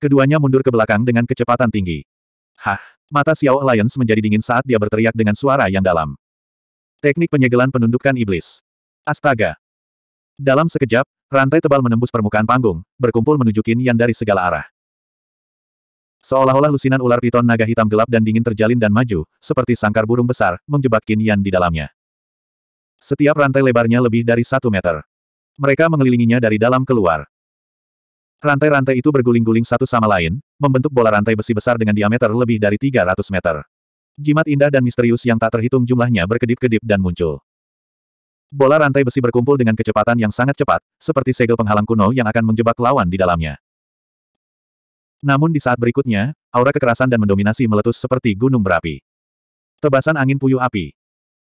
S1: Keduanya mundur ke belakang dengan kecepatan tinggi. Hah! Mata Xiao Alliance menjadi dingin saat dia berteriak dengan suara yang dalam. Teknik penyegelan penundukan iblis. Astaga! Dalam sekejap, rantai tebal menembus permukaan panggung, berkumpul menuju Qin Yan dari segala arah. Seolah-olah lusinan ular piton naga hitam gelap dan dingin terjalin dan maju, seperti sangkar burung besar, menjebak Qin Yan di dalamnya. Setiap rantai lebarnya lebih dari satu meter. Mereka mengelilinginya dari dalam keluar. Rantai-rantai itu berguling-guling satu sama lain, membentuk bola rantai besi besar dengan diameter lebih dari 300 meter. Jimat indah dan misterius yang tak terhitung jumlahnya berkedip-kedip dan muncul. Bola rantai besi berkumpul dengan kecepatan yang sangat cepat, seperti segel penghalang kuno yang akan menjebak lawan di dalamnya. Namun di saat berikutnya, aura kekerasan dan mendominasi meletus seperti gunung berapi. Tebasan angin puyuh api.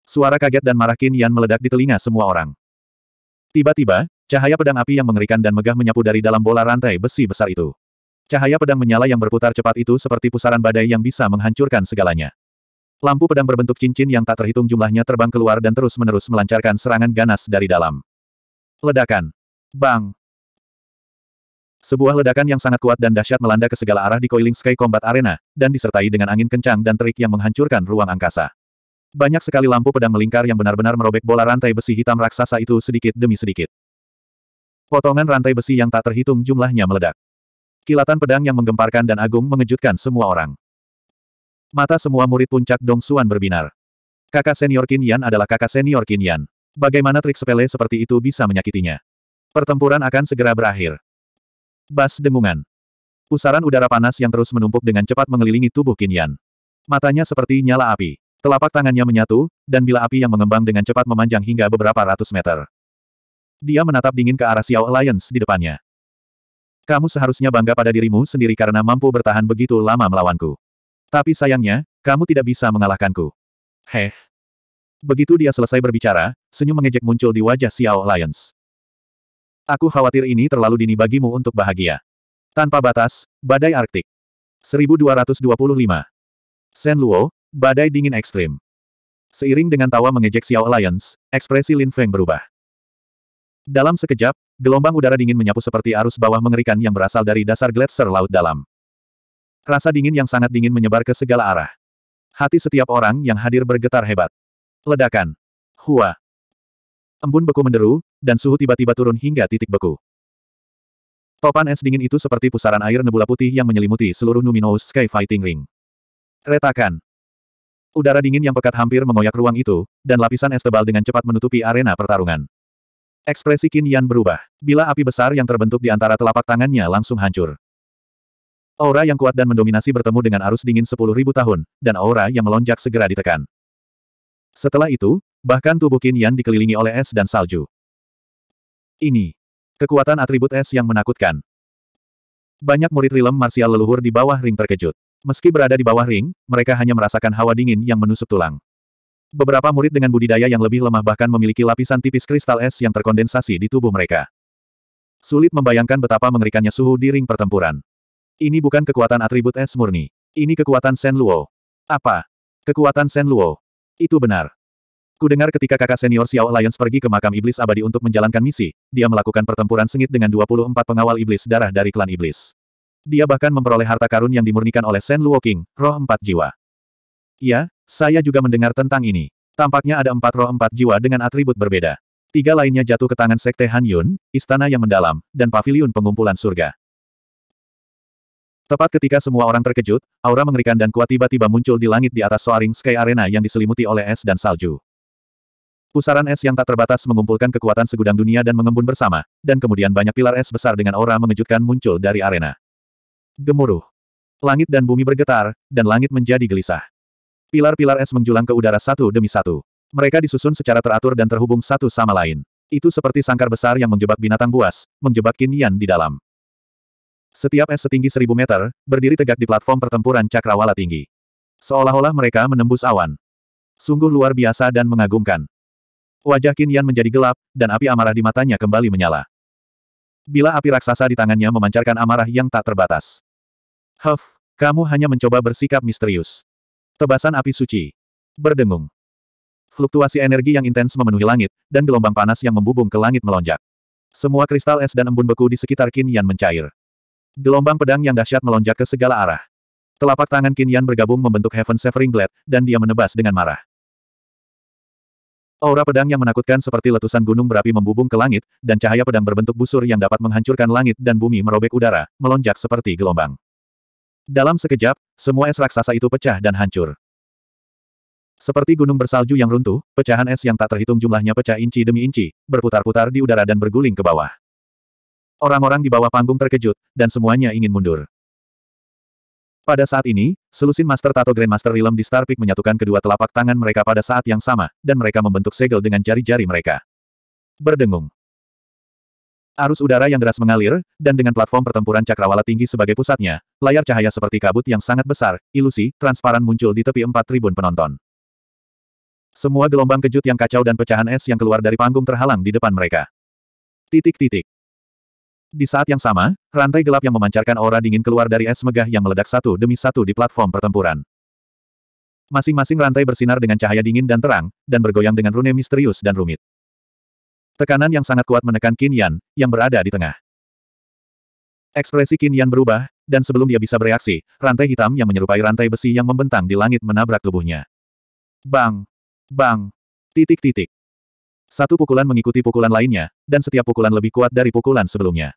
S1: Suara kaget dan marah Qin Yan meledak di telinga semua orang. Tiba-tiba, cahaya pedang api yang mengerikan dan megah menyapu dari dalam bola rantai besi besar itu. Cahaya pedang menyala yang berputar cepat itu seperti pusaran badai yang bisa menghancurkan segalanya. Lampu pedang berbentuk cincin yang tak terhitung jumlahnya terbang keluar dan terus-menerus melancarkan serangan ganas dari dalam. Ledakan. Bang. Sebuah ledakan yang sangat kuat dan dahsyat melanda ke segala arah di Coiling Sky Combat Arena, dan disertai dengan angin kencang dan terik yang menghancurkan ruang angkasa. Banyak sekali lampu pedang melingkar yang benar-benar merobek bola rantai besi hitam raksasa itu sedikit demi sedikit. Potongan rantai besi yang tak terhitung jumlahnya meledak. Kilatan pedang yang menggemparkan dan agung mengejutkan semua orang. Mata semua murid puncak Dong Xuan berbinar. Kakak senior Qin Yan adalah kakak senior Qin Yan. Bagaimana trik sepele seperti itu bisa menyakitinya? Pertempuran akan segera berakhir. Bas dengungan. Pusaran udara panas yang terus menumpuk dengan cepat mengelilingi tubuh Qin Yan. Matanya seperti nyala api. Telapak tangannya menyatu, dan bila api yang mengembang dengan cepat memanjang hingga beberapa ratus meter. Dia menatap dingin ke arah Xiao Alliance di depannya. Kamu seharusnya bangga pada dirimu sendiri karena mampu bertahan begitu lama melawanku. Tapi sayangnya, kamu tidak bisa mengalahkanku. Heh. Begitu dia selesai berbicara, senyum mengejek muncul di wajah Xiao Alliance. Aku khawatir ini terlalu dini bagimu untuk bahagia. Tanpa batas, badai Arktik. 1225. Sen Luo, Badai dingin ekstrim. Seiring dengan tawa mengejek Xiao Alliance, ekspresi Lin Feng berubah. Dalam sekejap, gelombang udara dingin menyapu seperti arus bawah mengerikan yang berasal dari dasar gletser laut dalam. Rasa dingin yang sangat dingin menyebar ke segala arah. Hati setiap orang yang hadir bergetar hebat. Ledakan. Hua. Embun beku menderu, dan suhu tiba-tiba turun hingga titik beku. Topan es dingin itu seperti pusaran air nebula putih yang menyelimuti seluruh Numinous Sky Fighting Ring. Retakan. Udara dingin yang pekat hampir mengoyak ruang itu, dan lapisan es tebal dengan cepat menutupi arena pertarungan. Ekspresi Qin Yan berubah. Bila api besar yang terbentuk di antara telapak tangannya langsung hancur. Aura yang kuat dan mendominasi bertemu dengan arus dingin 10.000 tahun, dan aura yang melonjak segera ditekan. Setelah itu, bahkan tubuh Qin Yan dikelilingi oleh es dan salju. Ini. Kekuatan atribut es yang menakutkan. Banyak murid rilem marsial leluhur di bawah ring terkejut. Meski berada di bawah ring, mereka hanya merasakan hawa dingin yang menusuk tulang. Beberapa murid dengan budidaya yang lebih lemah bahkan memiliki lapisan tipis kristal es yang terkondensasi di tubuh mereka. Sulit membayangkan betapa mengerikannya suhu di ring pertempuran. Ini bukan kekuatan atribut es murni. Ini kekuatan Sen Luo. Apa? Kekuatan Sen Luo. Itu benar. Kudengar ketika kakak senior Xiao Alliance pergi ke makam iblis abadi untuk menjalankan misi, dia melakukan pertempuran sengit dengan 24 pengawal iblis darah dari klan iblis. Dia bahkan memperoleh harta karun yang dimurnikan oleh Shen Luo King, roh empat jiwa. Ya, saya juga mendengar tentang ini. Tampaknya ada empat roh empat jiwa dengan atribut berbeda. Tiga lainnya jatuh ke tangan Sekte Han Yun, Istana yang Mendalam, dan Paviliun Pengumpulan Surga. Tepat ketika semua orang terkejut, aura mengerikan dan kuat tiba-tiba muncul di langit di atas Soaring Sky Arena yang diselimuti oleh es dan salju. Pusaran es yang tak terbatas mengumpulkan kekuatan segudang dunia dan mengembun bersama, dan kemudian banyak pilar es besar dengan aura mengejutkan muncul dari arena. Gemuruh. Langit dan bumi bergetar, dan langit menjadi gelisah. Pilar-pilar es menjulang ke udara satu demi satu. Mereka disusun secara teratur dan terhubung satu sama lain. Itu seperti sangkar besar yang menjebak binatang buas, menjebak Yan di dalam. Setiap es setinggi seribu meter, berdiri tegak di platform pertempuran cakrawala tinggi. Seolah-olah mereka menembus awan. Sungguh luar biasa dan mengagumkan. Wajah Yan menjadi gelap, dan api amarah di matanya kembali menyala. Bila api raksasa di tangannya memancarkan amarah yang tak terbatas. Huff, kamu hanya mencoba bersikap misterius. Tebasan api suci. Berdengung. Fluktuasi energi yang intens memenuhi langit, dan gelombang panas yang membubung ke langit melonjak. Semua kristal es dan embun beku di sekitar Yan mencair. Gelombang pedang yang dahsyat melonjak ke segala arah. Telapak tangan Yan bergabung membentuk Heaven Severing Blade, dan dia menebas dengan marah. Aura pedang yang menakutkan seperti letusan gunung berapi membubung ke langit, dan cahaya pedang berbentuk busur yang dapat menghancurkan langit dan bumi merobek udara, melonjak seperti gelombang. Dalam sekejap, semua es raksasa itu pecah dan hancur. Seperti gunung bersalju yang runtuh, pecahan es yang tak terhitung jumlahnya pecah inci demi inci, berputar-putar di udara dan berguling ke bawah. Orang-orang di bawah panggung terkejut, dan semuanya ingin mundur. Pada saat ini, selusin Master Tato Grandmaster rilem di Star Peak menyatukan kedua telapak tangan mereka pada saat yang sama, dan mereka membentuk segel dengan jari-jari mereka. Berdengung. Arus udara yang deras mengalir, dan dengan platform pertempuran cakrawala tinggi sebagai pusatnya, layar cahaya seperti kabut yang sangat besar, ilusi, transparan muncul di tepi empat tribun penonton. Semua gelombang kejut yang kacau dan pecahan es yang keluar dari panggung terhalang di depan mereka. Titik-titik. Di saat yang sama, rantai gelap yang memancarkan aura dingin keluar dari es megah yang meledak satu demi satu di platform pertempuran. Masing-masing rantai bersinar dengan cahaya dingin dan terang, dan bergoyang dengan rune misterius dan rumit. Tekanan yang sangat kuat menekan Qin Yan, yang berada di tengah. Ekspresi Qin Yan berubah, dan sebelum dia bisa bereaksi, rantai hitam yang menyerupai rantai besi yang membentang di langit menabrak tubuhnya. Bang! Bang! Titik-titik. Satu pukulan mengikuti pukulan lainnya, dan setiap pukulan lebih kuat dari pukulan sebelumnya.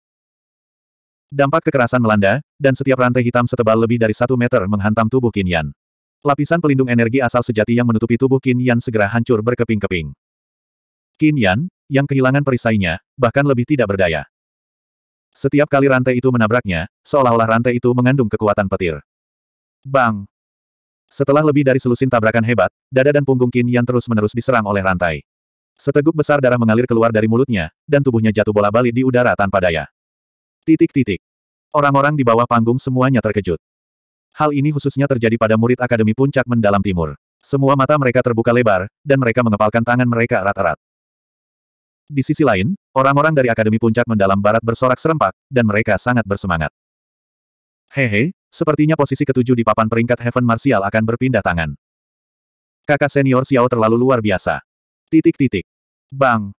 S1: Dampak kekerasan melanda, dan setiap rantai hitam setebal lebih dari satu meter menghantam tubuh Yan. Lapisan pelindung energi asal sejati yang menutupi tubuh Yan segera hancur berkeping-keping. Yan, yang kehilangan perisainya, bahkan lebih tidak berdaya. Setiap kali rantai itu menabraknya, seolah-olah rantai itu mengandung kekuatan petir. Bang! Setelah lebih dari selusin tabrakan hebat, dada dan punggung Yan terus-menerus diserang oleh rantai. Seteguk besar darah mengalir keluar dari mulutnya, dan tubuhnya jatuh bola balik di udara tanpa daya. Titik-titik. Orang-orang di bawah panggung semuanya terkejut. Hal ini khususnya terjadi pada murid Akademi Puncak Mendalam Timur. Semua mata mereka terbuka lebar, dan mereka mengepalkan tangan mereka erat-erat. Di sisi lain, orang-orang dari Akademi Puncak Mendalam Barat bersorak serempak, dan mereka sangat bersemangat. Hehe, sepertinya posisi ketujuh di papan peringkat Heaven Martial akan berpindah tangan. Kakak senior Xiao terlalu luar biasa. Titik-titik. Bang.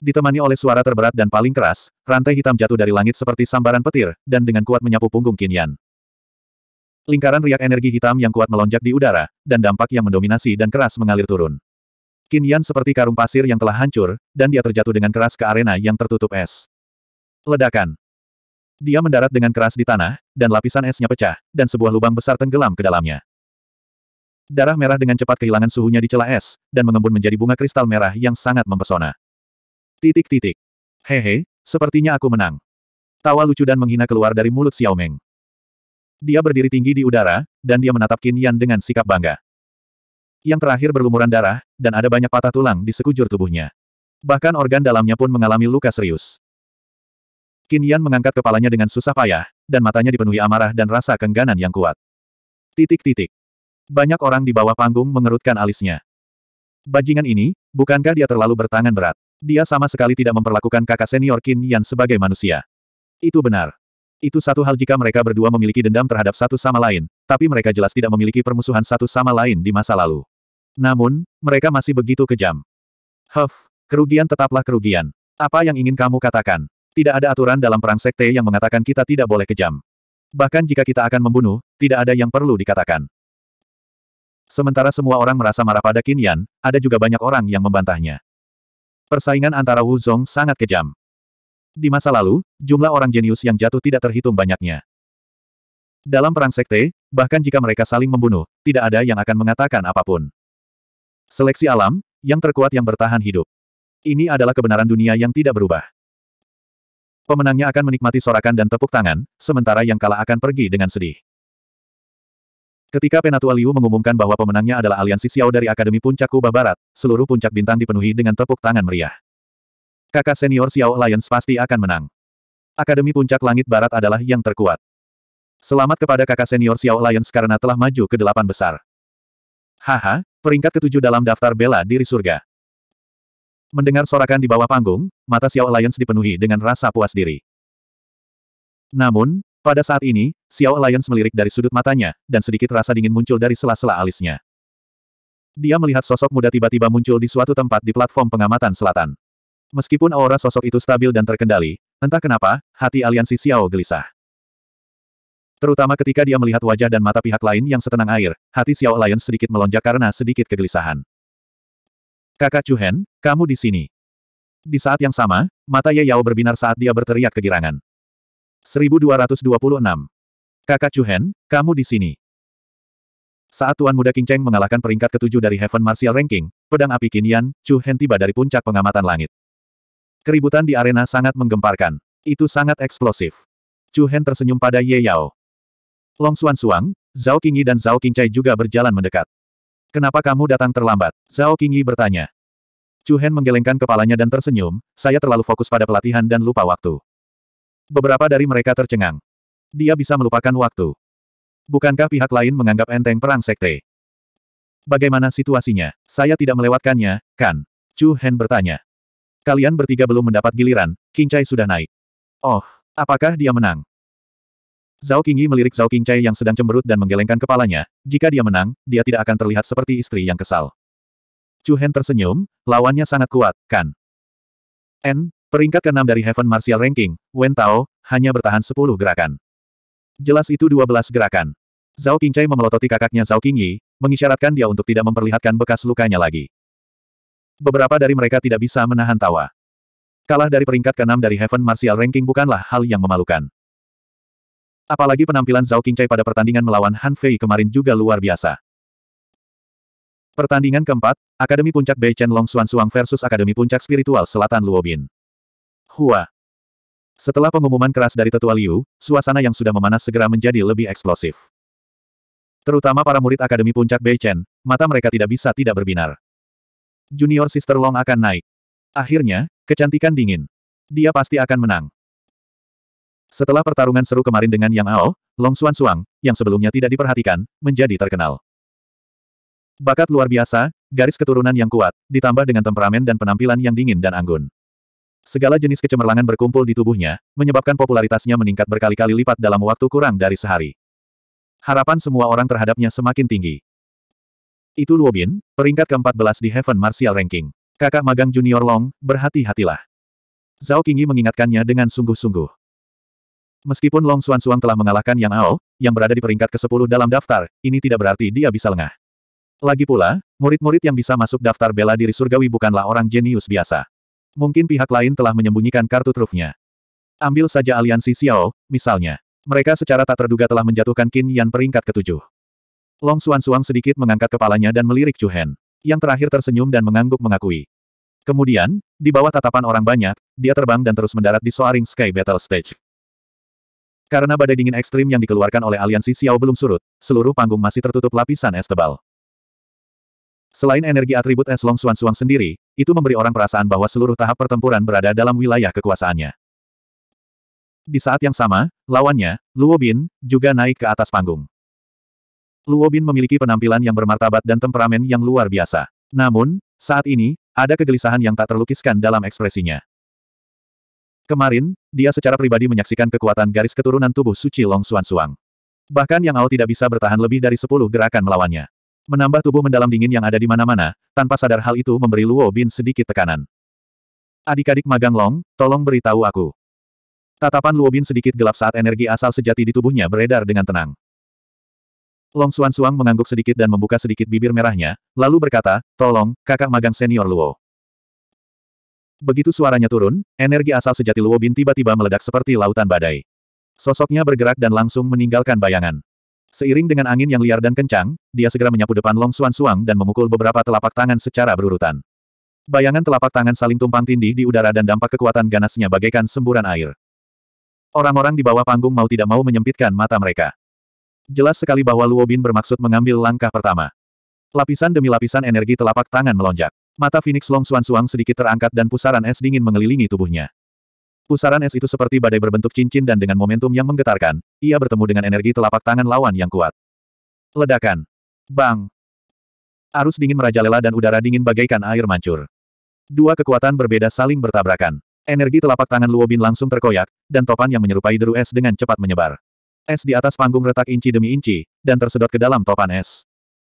S1: Ditemani oleh suara terberat dan paling keras, rantai hitam jatuh dari langit seperti sambaran petir, dan dengan kuat menyapu punggung Qinyan. Lingkaran riak energi hitam yang kuat melonjak di udara, dan dampak yang mendominasi dan keras mengalir turun. Qinyan seperti karung pasir yang telah hancur, dan dia terjatuh dengan keras ke arena yang tertutup es. Ledakan. Dia mendarat dengan keras di tanah, dan lapisan esnya pecah, dan sebuah lubang besar tenggelam ke dalamnya. Darah merah dengan cepat kehilangan suhunya di celah es, dan mengembun menjadi bunga kristal merah yang sangat mempesona. Titik titik. Hehe, sepertinya aku menang. Tawa lucu dan menghina keluar dari mulut Xiao Meng. Dia berdiri tinggi di udara, dan dia menatap Qin Yan dengan sikap bangga. Yang terakhir berlumuran darah, dan ada banyak patah tulang di sekujur tubuhnya. Bahkan organ dalamnya pun mengalami luka serius. Qin Yan mengangkat kepalanya dengan susah payah, dan matanya dipenuhi amarah dan rasa kengganan yang kuat. Titik-titik. Banyak orang di bawah panggung mengerutkan alisnya. Bajingan ini, bukankah dia terlalu bertangan berat? Dia sama sekali tidak memperlakukan kakak senior Qin Yan sebagai manusia. Itu benar. Itu satu hal jika mereka berdua memiliki dendam terhadap satu sama lain, tapi mereka jelas tidak memiliki permusuhan satu sama lain di masa lalu. Namun, mereka masih begitu kejam. Huff, kerugian tetaplah kerugian. Apa yang ingin kamu katakan? Tidak ada aturan dalam perang sekte yang mengatakan kita tidak boleh kejam. Bahkan jika kita akan membunuh, tidak ada yang perlu dikatakan. Sementara semua orang merasa marah pada Qin ada juga banyak orang yang membantahnya. Persaingan antara Wu Zong sangat kejam. Di masa lalu, jumlah orang jenius yang jatuh tidak terhitung banyaknya. Dalam perang sekte, bahkan jika mereka saling membunuh, tidak ada yang akan mengatakan apapun. Seleksi alam, yang terkuat yang bertahan hidup. Ini adalah kebenaran dunia yang tidak berubah. Pemenangnya akan menikmati sorakan dan tepuk tangan, sementara yang kalah akan pergi dengan sedih. Ketika Penatua Liu mengumumkan bahwa pemenangnya adalah aliansi Xiao dari Akademi Puncak Kubah Barat, seluruh puncak bintang dipenuhi dengan tepuk tangan meriah. Kakak senior Xiao Alliance pasti akan menang. Akademi Puncak Langit Barat adalah yang terkuat. Selamat kepada kakak senior Xiao Alliance karena telah maju ke delapan besar. Haha, peringkat ketujuh dalam daftar bela diri surga. Mendengar sorakan di bawah panggung, mata Xiao Alliance dipenuhi dengan rasa puas diri. Namun, pada saat ini, Xiao Alliance melirik dari sudut matanya, dan sedikit rasa dingin muncul dari sela-sela alisnya. Dia melihat sosok muda tiba-tiba muncul di suatu tempat di platform pengamatan selatan. Meskipun aura sosok itu stabil dan terkendali, entah kenapa, hati aliansi Xiao gelisah. Terutama ketika dia melihat wajah dan mata pihak lain yang setenang air, hati Xiao Alliance sedikit melonjak karena sedikit kegelisahan. Kakak Chu Hen, kamu di sini. Di saat yang sama, mata Ye Yao berbinar saat dia berteriak kegirangan. 1226. Kakak Chuhen, kamu di sini. Saat Tuan Muda King Cheng mengalahkan peringkat ketujuh dari Heaven Martial Ranking, pedang api Kinian, Chu Hen tiba dari puncak pengamatan langit. Keributan di arena sangat menggemparkan. Itu sangat eksplosif. Chu Hen tersenyum pada Ye Yao. Long Xuan Suang, Zhao Qingyi dan Zhao Qingcai juga berjalan mendekat. Kenapa kamu datang terlambat? Zhao Qingyi bertanya. Chu Hen menggelengkan kepalanya dan tersenyum, saya terlalu fokus pada pelatihan dan lupa waktu. Beberapa dari mereka tercengang. Dia bisa melupakan waktu. Bukankah pihak lain menganggap enteng perang sekte? Bagaimana situasinya? Saya tidak melewatkannya, kan? Chu Hen bertanya. Kalian bertiga belum mendapat giliran, King Chai sudah naik. Oh, apakah dia menang? Zhao Qingyi melirik Zhao Qingcai yang sedang cemberut dan menggelengkan kepalanya. Jika dia menang, dia tidak akan terlihat seperti istri yang kesal. Chu Hen tersenyum, lawannya sangat kuat, kan? N, Peringkat ke-6 dari Heaven Martial Ranking, Wen Tao, hanya bertahan 10 gerakan. Jelas itu 12 gerakan. Zhao Qingcai memelototi kakaknya Zhao Qingyi, mengisyaratkan dia untuk tidak memperlihatkan bekas lukanya lagi. Beberapa dari mereka tidak bisa menahan tawa. Kalah dari peringkat ke-6 dari Heaven Martial Ranking bukanlah hal yang memalukan. Apalagi penampilan Zhao Qingcai pada pertandingan melawan Han Fei kemarin juga luar biasa. Pertandingan keempat, Akademi Puncak Bei Chen Long Suan Suang versus Akademi Puncak Spiritual Selatan Luobin. Hua. Setelah pengumuman keras dari tetua Liu, suasana yang sudah memanas segera menjadi lebih eksplosif. Terutama para murid Akademi Puncak Beichen, mata mereka tidak bisa tidak berbinar. Junior Sister Long akan naik. Akhirnya, kecantikan dingin. Dia pasti akan menang. Setelah pertarungan seru kemarin dengan Yang Ao, Long Xuan Suang, yang sebelumnya tidak diperhatikan, menjadi terkenal. Bakat luar biasa, garis keturunan yang kuat, ditambah dengan temperamen dan penampilan yang dingin dan anggun. Segala jenis kecemerlangan berkumpul di tubuhnya, menyebabkan popularitasnya meningkat berkali-kali lipat dalam waktu kurang dari sehari. Harapan semua orang terhadapnya semakin tinggi. Itu Luobin, peringkat ke-14 di Heaven Martial Ranking. Kakak magang Junior Long, berhati-hatilah. Zhao Qingyi mengingatkannya dengan sungguh-sungguh. Meskipun Long Xuan Xuan telah mengalahkan Yang Ao, yang berada di peringkat ke-10 dalam daftar, ini tidak berarti dia bisa lengah. Lagi pula, murid-murid yang bisa masuk daftar bela diri surgawi bukanlah orang jenius biasa. Mungkin pihak lain telah menyembunyikan kartu trufnya. Ambil saja aliansi Xiao, misalnya. Mereka secara tak terduga telah menjatuhkan Qin Yan peringkat ketujuh. Long Suan Suang sedikit mengangkat kepalanya dan melirik Chu Hen. Yang terakhir tersenyum dan mengangguk mengakui. Kemudian, di bawah tatapan orang banyak, dia terbang dan terus mendarat di Soaring Sky Battle Stage. Karena badai dingin ekstrim yang dikeluarkan oleh aliansi Xiao belum surut, seluruh panggung masih tertutup lapisan es tebal. Selain energi atribut es long Suan Suang sendiri, itu memberi orang perasaan bahwa seluruh tahap pertempuran berada dalam wilayah kekuasaannya. Di saat yang sama, lawannya, Luo Bin, juga naik ke atas panggung. Luo Bin memiliki penampilan yang bermartabat dan temperamen yang luar biasa. Namun, saat ini, ada kegelisahan yang tak terlukiskan dalam ekspresinya. Kemarin, dia secara pribadi menyaksikan kekuatan garis keturunan tubuh suci Long Suan Suang. Bahkan Yang Ao tidak bisa bertahan lebih dari 10 gerakan melawannya menambah tubuh mendalam dingin yang ada di mana-mana, tanpa sadar hal itu memberi Luo Bin sedikit tekanan. Adik-adik magang Long, tolong beritahu aku. Tatapan Luo Bin sedikit gelap saat energi asal sejati di tubuhnya beredar dengan tenang. Long Xuan Suang mengangguk sedikit dan membuka sedikit bibir merahnya, lalu berkata, tolong, kakak magang senior Luo. Begitu suaranya turun, energi asal sejati Luo Bin tiba-tiba meledak seperti lautan badai. Sosoknya bergerak dan langsung meninggalkan bayangan. Seiring dengan angin yang liar dan kencang, dia segera menyapu depan Long Suan Suang dan memukul beberapa telapak tangan secara berurutan. Bayangan telapak tangan saling tumpang tindih di udara dan dampak kekuatan ganasnya bagaikan semburan air. Orang-orang di bawah panggung mau tidak mau menyempitkan mata mereka. Jelas sekali bahwa Luo Bin bermaksud mengambil langkah pertama. Lapisan demi lapisan energi telapak tangan melonjak. Mata Phoenix Long Suan Suang sedikit terangkat dan pusaran es dingin mengelilingi tubuhnya. Pusaran es itu seperti badai berbentuk cincin dan dengan momentum yang menggetarkan, ia bertemu dengan energi telapak tangan lawan yang kuat. Ledakan. Bang. Arus dingin merajalela dan udara dingin bagaikan air mancur. Dua kekuatan berbeda saling bertabrakan. Energi telapak tangan Luo Bin langsung terkoyak, dan topan yang menyerupai deru es dengan cepat menyebar. Es di atas panggung retak inci demi inci, dan tersedot ke dalam topan es.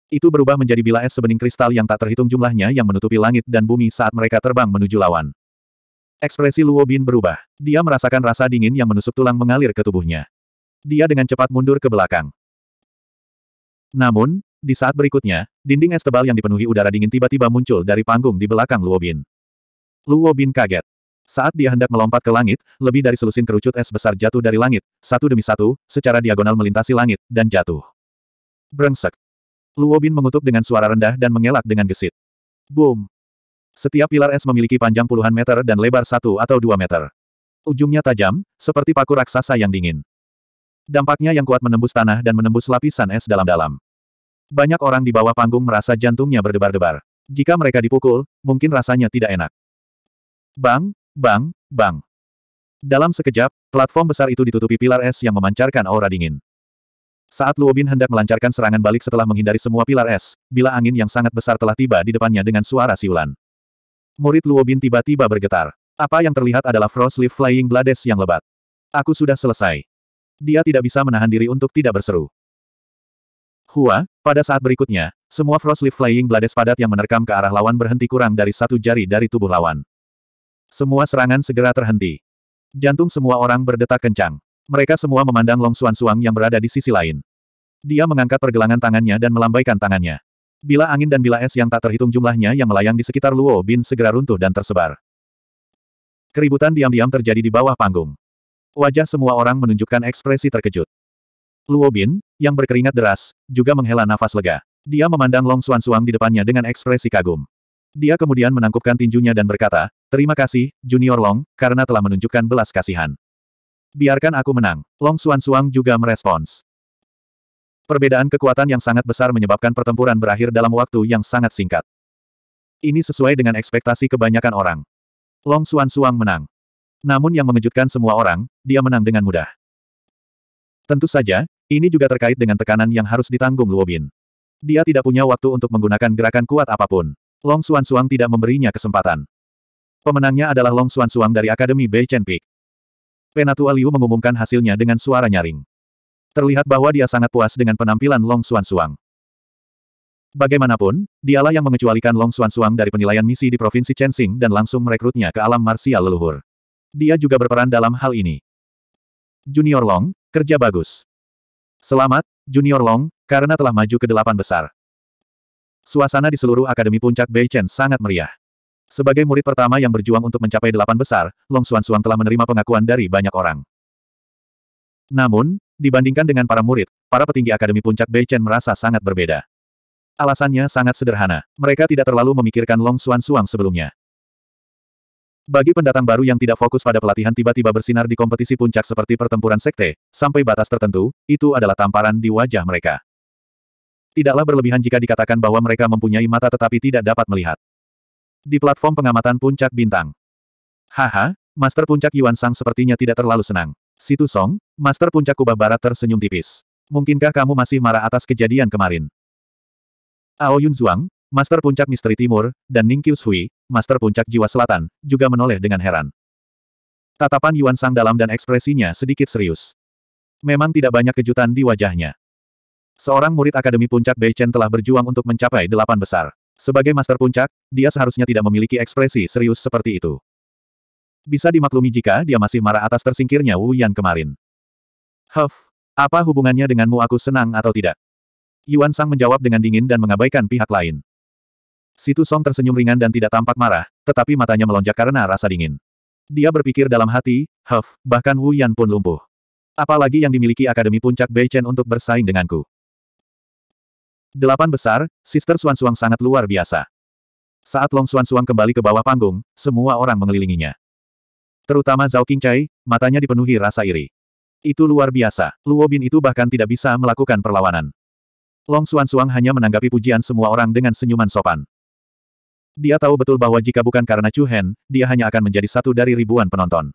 S1: Itu berubah menjadi bila es sebening kristal yang tak terhitung jumlahnya yang menutupi langit dan bumi saat mereka terbang menuju lawan. Ekspresi Luo Bin berubah. Dia merasakan rasa dingin yang menusuk tulang mengalir ke tubuhnya. Dia dengan cepat mundur ke belakang. Namun, di saat berikutnya, dinding es tebal yang dipenuhi udara dingin tiba-tiba muncul dari panggung di belakang Luo Bin. Luo Bin kaget. Saat dia hendak melompat ke langit, lebih dari selusin kerucut es besar jatuh dari langit, satu demi satu, secara diagonal melintasi langit, dan jatuh. Brengsek. Luo Bin mengutuk dengan suara rendah dan mengelak dengan gesit. Boom. Setiap pilar es memiliki panjang puluhan meter dan lebar satu atau dua meter. Ujungnya tajam, seperti paku raksasa yang dingin. Dampaknya yang kuat menembus tanah dan menembus lapisan es dalam-dalam. Banyak orang di bawah panggung merasa jantungnya berdebar-debar. Jika mereka dipukul, mungkin rasanya tidak enak. Bang, bang, bang. Dalam sekejap, platform besar itu ditutupi pilar es yang memancarkan aura dingin. Saat Luobin hendak melancarkan serangan balik setelah menghindari semua pilar es, bila angin yang sangat besar telah tiba di depannya dengan suara siulan. Murid Luobin tiba-tiba bergetar. Apa yang terlihat adalah Frost Leaf Flying Blades yang lebat. Aku sudah selesai. Dia tidak bisa menahan diri untuk tidak berseru. Hua, pada saat berikutnya, semua Frost Leaf Flying Blades padat yang menerkam ke arah lawan berhenti kurang dari satu jari dari tubuh lawan. Semua serangan segera terhenti. Jantung semua orang berdetak kencang. Mereka semua memandang Long Suan Suang yang berada di sisi lain. Dia mengangkat pergelangan tangannya dan melambaikan tangannya. Bila angin dan bila es yang tak terhitung jumlahnya yang melayang di sekitar Luo Bin segera runtuh dan tersebar. Keributan diam-diam terjadi di bawah panggung. Wajah semua orang menunjukkan ekspresi terkejut. Luo Bin, yang berkeringat deras, juga menghela nafas lega. Dia memandang Long Suan Suang di depannya dengan ekspresi kagum. Dia kemudian menangkupkan tinjunya dan berkata, Terima kasih, Junior Long, karena telah menunjukkan belas kasihan. Biarkan aku menang. Long Suan Suang juga merespons. Perbedaan kekuatan yang sangat besar menyebabkan pertempuran berakhir dalam waktu yang sangat singkat. Ini sesuai dengan ekspektasi kebanyakan orang. Long Xuan Suang menang. Namun yang mengejutkan semua orang, dia menang dengan mudah. Tentu saja, ini juga terkait dengan tekanan yang harus ditanggung Luo Bin. Dia tidak punya waktu untuk menggunakan gerakan kuat apapun. Long Xuan Suang tidak memberinya kesempatan. Pemenangnya adalah Long Xuan Suang dari Akademi Bei Chen Peak. Penatua Liu mengumumkan hasilnya dengan suara nyaring. Terlihat bahwa dia sangat puas dengan penampilan Long Xuan Suang. Bagaimanapun, dialah yang mengecualikan Long Xuan Suang dari penilaian misi di Provinsi Chensing dan langsung merekrutnya ke alam marsial leluhur. Dia juga berperan dalam hal ini. Junior Long, kerja bagus. Selamat, Junior Long, karena telah maju ke delapan besar. Suasana di seluruh Akademi Puncak Bei Chen sangat meriah. Sebagai murid pertama yang berjuang untuk mencapai delapan besar, Long Xuan Suang telah menerima pengakuan dari banyak orang. Namun, Dibandingkan dengan para murid, para petinggi Akademi Puncak Beichen merasa sangat berbeda. Alasannya sangat sederhana, mereka tidak terlalu memikirkan Long Xuan Suang sebelumnya. Bagi pendatang baru yang tidak fokus pada pelatihan tiba-tiba bersinar di kompetisi puncak seperti pertempuran sekte, sampai batas tertentu, itu adalah tamparan di wajah mereka. Tidaklah berlebihan jika dikatakan bahwa mereka mempunyai mata tetapi tidak dapat melihat. Di platform pengamatan puncak bintang. Haha, Master Puncak Yuan Sang sepertinya tidak terlalu senang. Situ Song, Master Puncak Kubah Barat tersenyum tipis. Mungkinkah kamu masih marah atas kejadian kemarin? Ao Yun Zhuang, Master Puncak Misteri Timur, dan Ning Qius Hui, Master Puncak Jiwa Selatan, juga menoleh dengan heran. Tatapan Yuan Sang dalam dan ekspresinya sedikit serius. Memang tidak banyak kejutan di wajahnya. Seorang murid Akademi Puncak Beichen telah berjuang untuk mencapai delapan besar. Sebagai Master Puncak, dia seharusnya tidak memiliki ekspresi serius seperti itu bisa dimaklumi jika dia masih marah atas tersingkirnya Wu Yan kemarin. Huff, apa hubungannya denganmu aku senang atau tidak? Yuan Sang menjawab dengan dingin dan mengabaikan pihak lain. Situ Song tersenyum ringan dan tidak tampak marah, tetapi matanya melonjak karena rasa dingin. Dia berpikir dalam hati, Huff, bahkan Wu Yan pun lumpuh. Apalagi yang dimiliki Akademi Puncak Beichen untuk bersaing denganku. Delapan besar, Sister Suan Suang sangat luar biasa. Saat Long Suan Suang kembali ke bawah panggung, semua orang mengelilinginya. Terutama Zhao Qingcai, matanya dipenuhi rasa iri. Itu luar biasa, Luo Bin itu bahkan tidak bisa melakukan perlawanan. Long Xuan Suang hanya menanggapi pujian semua orang dengan senyuman sopan. Dia tahu betul bahwa jika bukan karena Chu Hen, dia hanya akan menjadi satu dari ribuan penonton.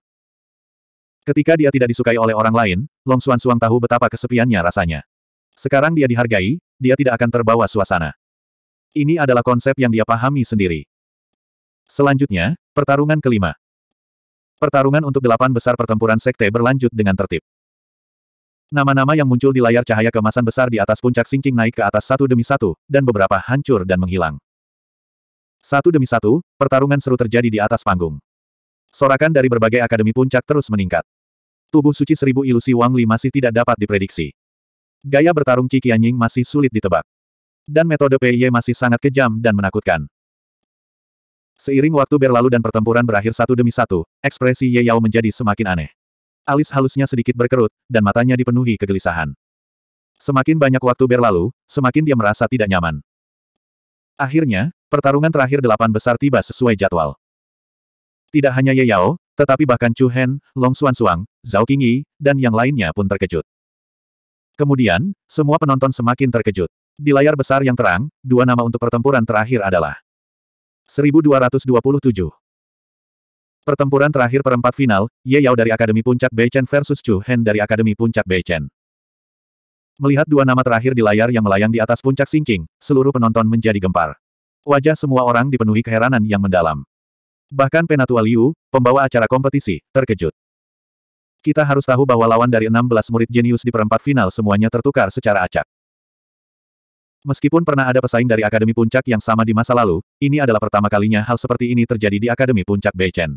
S1: Ketika dia tidak disukai oleh orang lain, Long Xuan Suang tahu betapa kesepiannya rasanya. Sekarang dia dihargai, dia tidak akan terbawa suasana. Ini adalah konsep yang dia pahami sendiri. Selanjutnya, pertarungan kelima. Pertarungan untuk delapan besar pertempuran sekte berlanjut dengan tertib. Nama-nama yang muncul di layar cahaya kemasan besar di atas puncak singking naik ke atas satu demi satu, dan beberapa hancur dan menghilang. Satu demi satu, pertarungan seru terjadi di atas panggung. Sorakan dari berbagai akademi puncak terus meningkat. Tubuh suci seribu ilusi Wang Li masih tidak dapat diprediksi. Gaya bertarung Qi Qianying masih sulit ditebak. Dan metode PY masih sangat kejam dan menakutkan. Seiring waktu berlalu dan pertempuran berakhir satu demi satu, ekspresi Ye Yao menjadi semakin aneh. Alis halusnya sedikit berkerut, dan matanya dipenuhi kegelisahan. Semakin banyak waktu berlalu, semakin dia merasa tidak nyaman. Akhirnya, pertarungan terakhir delapan besar tiba sesuai jadwal. Tidak hanya Ye Yao, tetapi bahkan Chu Hen, Long Xuan Suang, Zhao Qingyi, dan yang lainnya pun terkejut. Kemudian, semua penonton semakin terkejut. Di layar besar yang terang, dua nama untuk pertempuran terakhir adalah 1227. Pertempuran terakhir perempat final, Ye Yao dari Akademi Puncak Beichen versus Chu Hen dari Akademi Puncak Beichen. Melihat dua nama terakhir di layar yang melayang di atas puncak Singking, seluruh penonton menjadi gempar. Wajah semua orang dipenuhi keheranan yang mendalam. Bahkan Penatua Liu, pembawa acara kompetisi, terkejut. Kita harus tahu bahwa lawan dari 16 murid jenius di perempat final semuanya tertukar secara acak. Meskipun pernah ada pesaing dari Akademi Puncak yang sama di masa lalu, ini adalah pertama kalinya hal seperti ini terjadi di Akademi Puncak Beichen.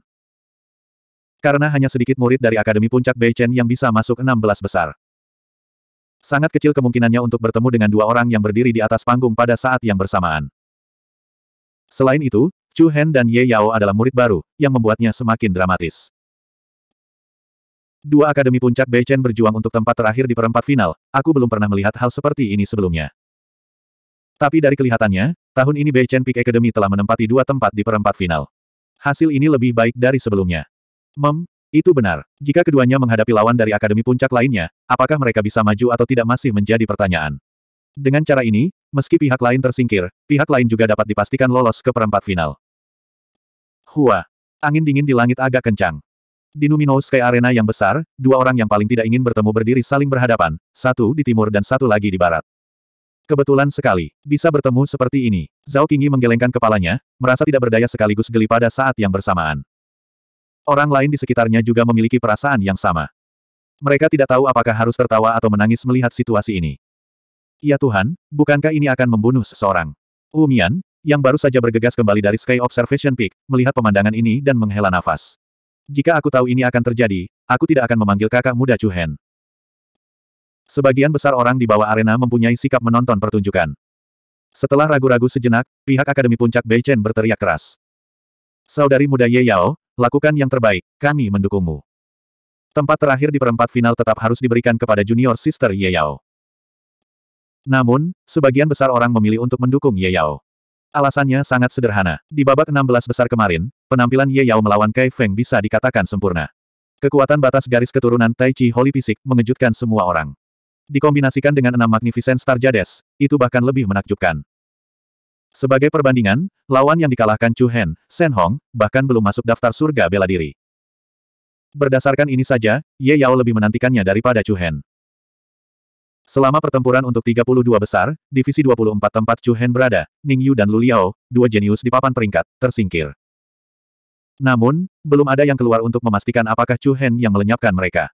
S1: Karena hanya sedikit murid dari Akademi Puncak Beichen yang bisa masuk 16 besar. Sangat kecil kemungkinannya untuk bertemu dengan dua orang yang berdiri di atas panggung pada saat yang bersamaan. Selain itu, Chu Hen dan Ye Yao adalah murid baru, yang membuatnya semakin dramatis. Dua Akademi Puncak Beichen berjuang untuk tempat terakhir di perempat final, aku belum pernah melihat hal seperti ini sebelumnya. Tapi dari kelihatannya, tahun ini Beichen Peak Academy telah menempati dua tempat di perempat final. Hasil ini lebih baik dari sebelumnya. Mem, itu benar. Jika keduanya menghadapi lawan dari Akademi Puncak lainnya, apakah mereka bisa maju atau tidak masih menjadi pertanyaan. Dengan cara ini, meski pihak lain tersingkir, pihak lain juga dapat dipastikan lolos ke perempat final. Hua. Angin dingin di langit agak kencang. Di Numinous Sky Arena yang besar, dua orang yang paling tidak ingin bertemu berdiri saling berhadapan, satu di timur dan satu lagi di barat. Kebetulan sekali, bisa bertemu seperti ini. Zhao Qingyi menggelengkan kepalanya, merasa tidak berdaya sekaligus geli pada saat yang bersamaan. Orang lain di sekitarnya juga memiliki perasaan yang sama. Mereka tidak tahu apakah harus tertawa atau menangis melihat situasi ini. Ya Tuhan, bukankah ini akan membunuh seseorang? Mian, yang baru saja bergegas kembali dari Sky Observation Peak, melihat pemandangan ini dan menghela nafas. Jika aku tahu ini akan terjadi, aku tidak akan memanggil kakak muda Chu Hen. Sebagian besar orang di bawah arena mempunyai sikap menonton pertunjukan. Setelah ragu-ragu sejenak, pihak Akademi Puncak Beichen berteriak keras. Saudari muda Ye Yao, lakukan yang terbaik, kami mendukungmu. Tempat terakhir di perempat final tetap harus diberikan kepada junior sister Ye Yao. Namun, sebagian besar orang memilih untuk mendukung Ye Yao. Alasannya sangat sederhana. Di babak 16 besar kemarin, penampilan Ye Yao melawan Kai Feng bisa dikatakan sempurna. Kekuatan batas garis keturunan Tai Chi Holy Fisik mengejutkan semua orang dikombinasikan dengan enam Magnificent Star Jades, itu bahkan lebih menakjubkan. Sebagai perbandingan, lawan yang dikalahkan Chu Hen, Shen Hong, bahkan belum masuk daftar surga bela diri. Berdasarkan ini saja, Ye Yao lebih menantikannya daripada Chu Hen. Selama pertempuran untuk 32 besar, divisi 24 tempat Chu Hen berada, Ning Yu dan Lu Liao, dua jenius di papan peringkat, tersingkir. Namun, belum ada yang keluar untuk memastikan apakah Chu Hen yang melenyapkan mereka.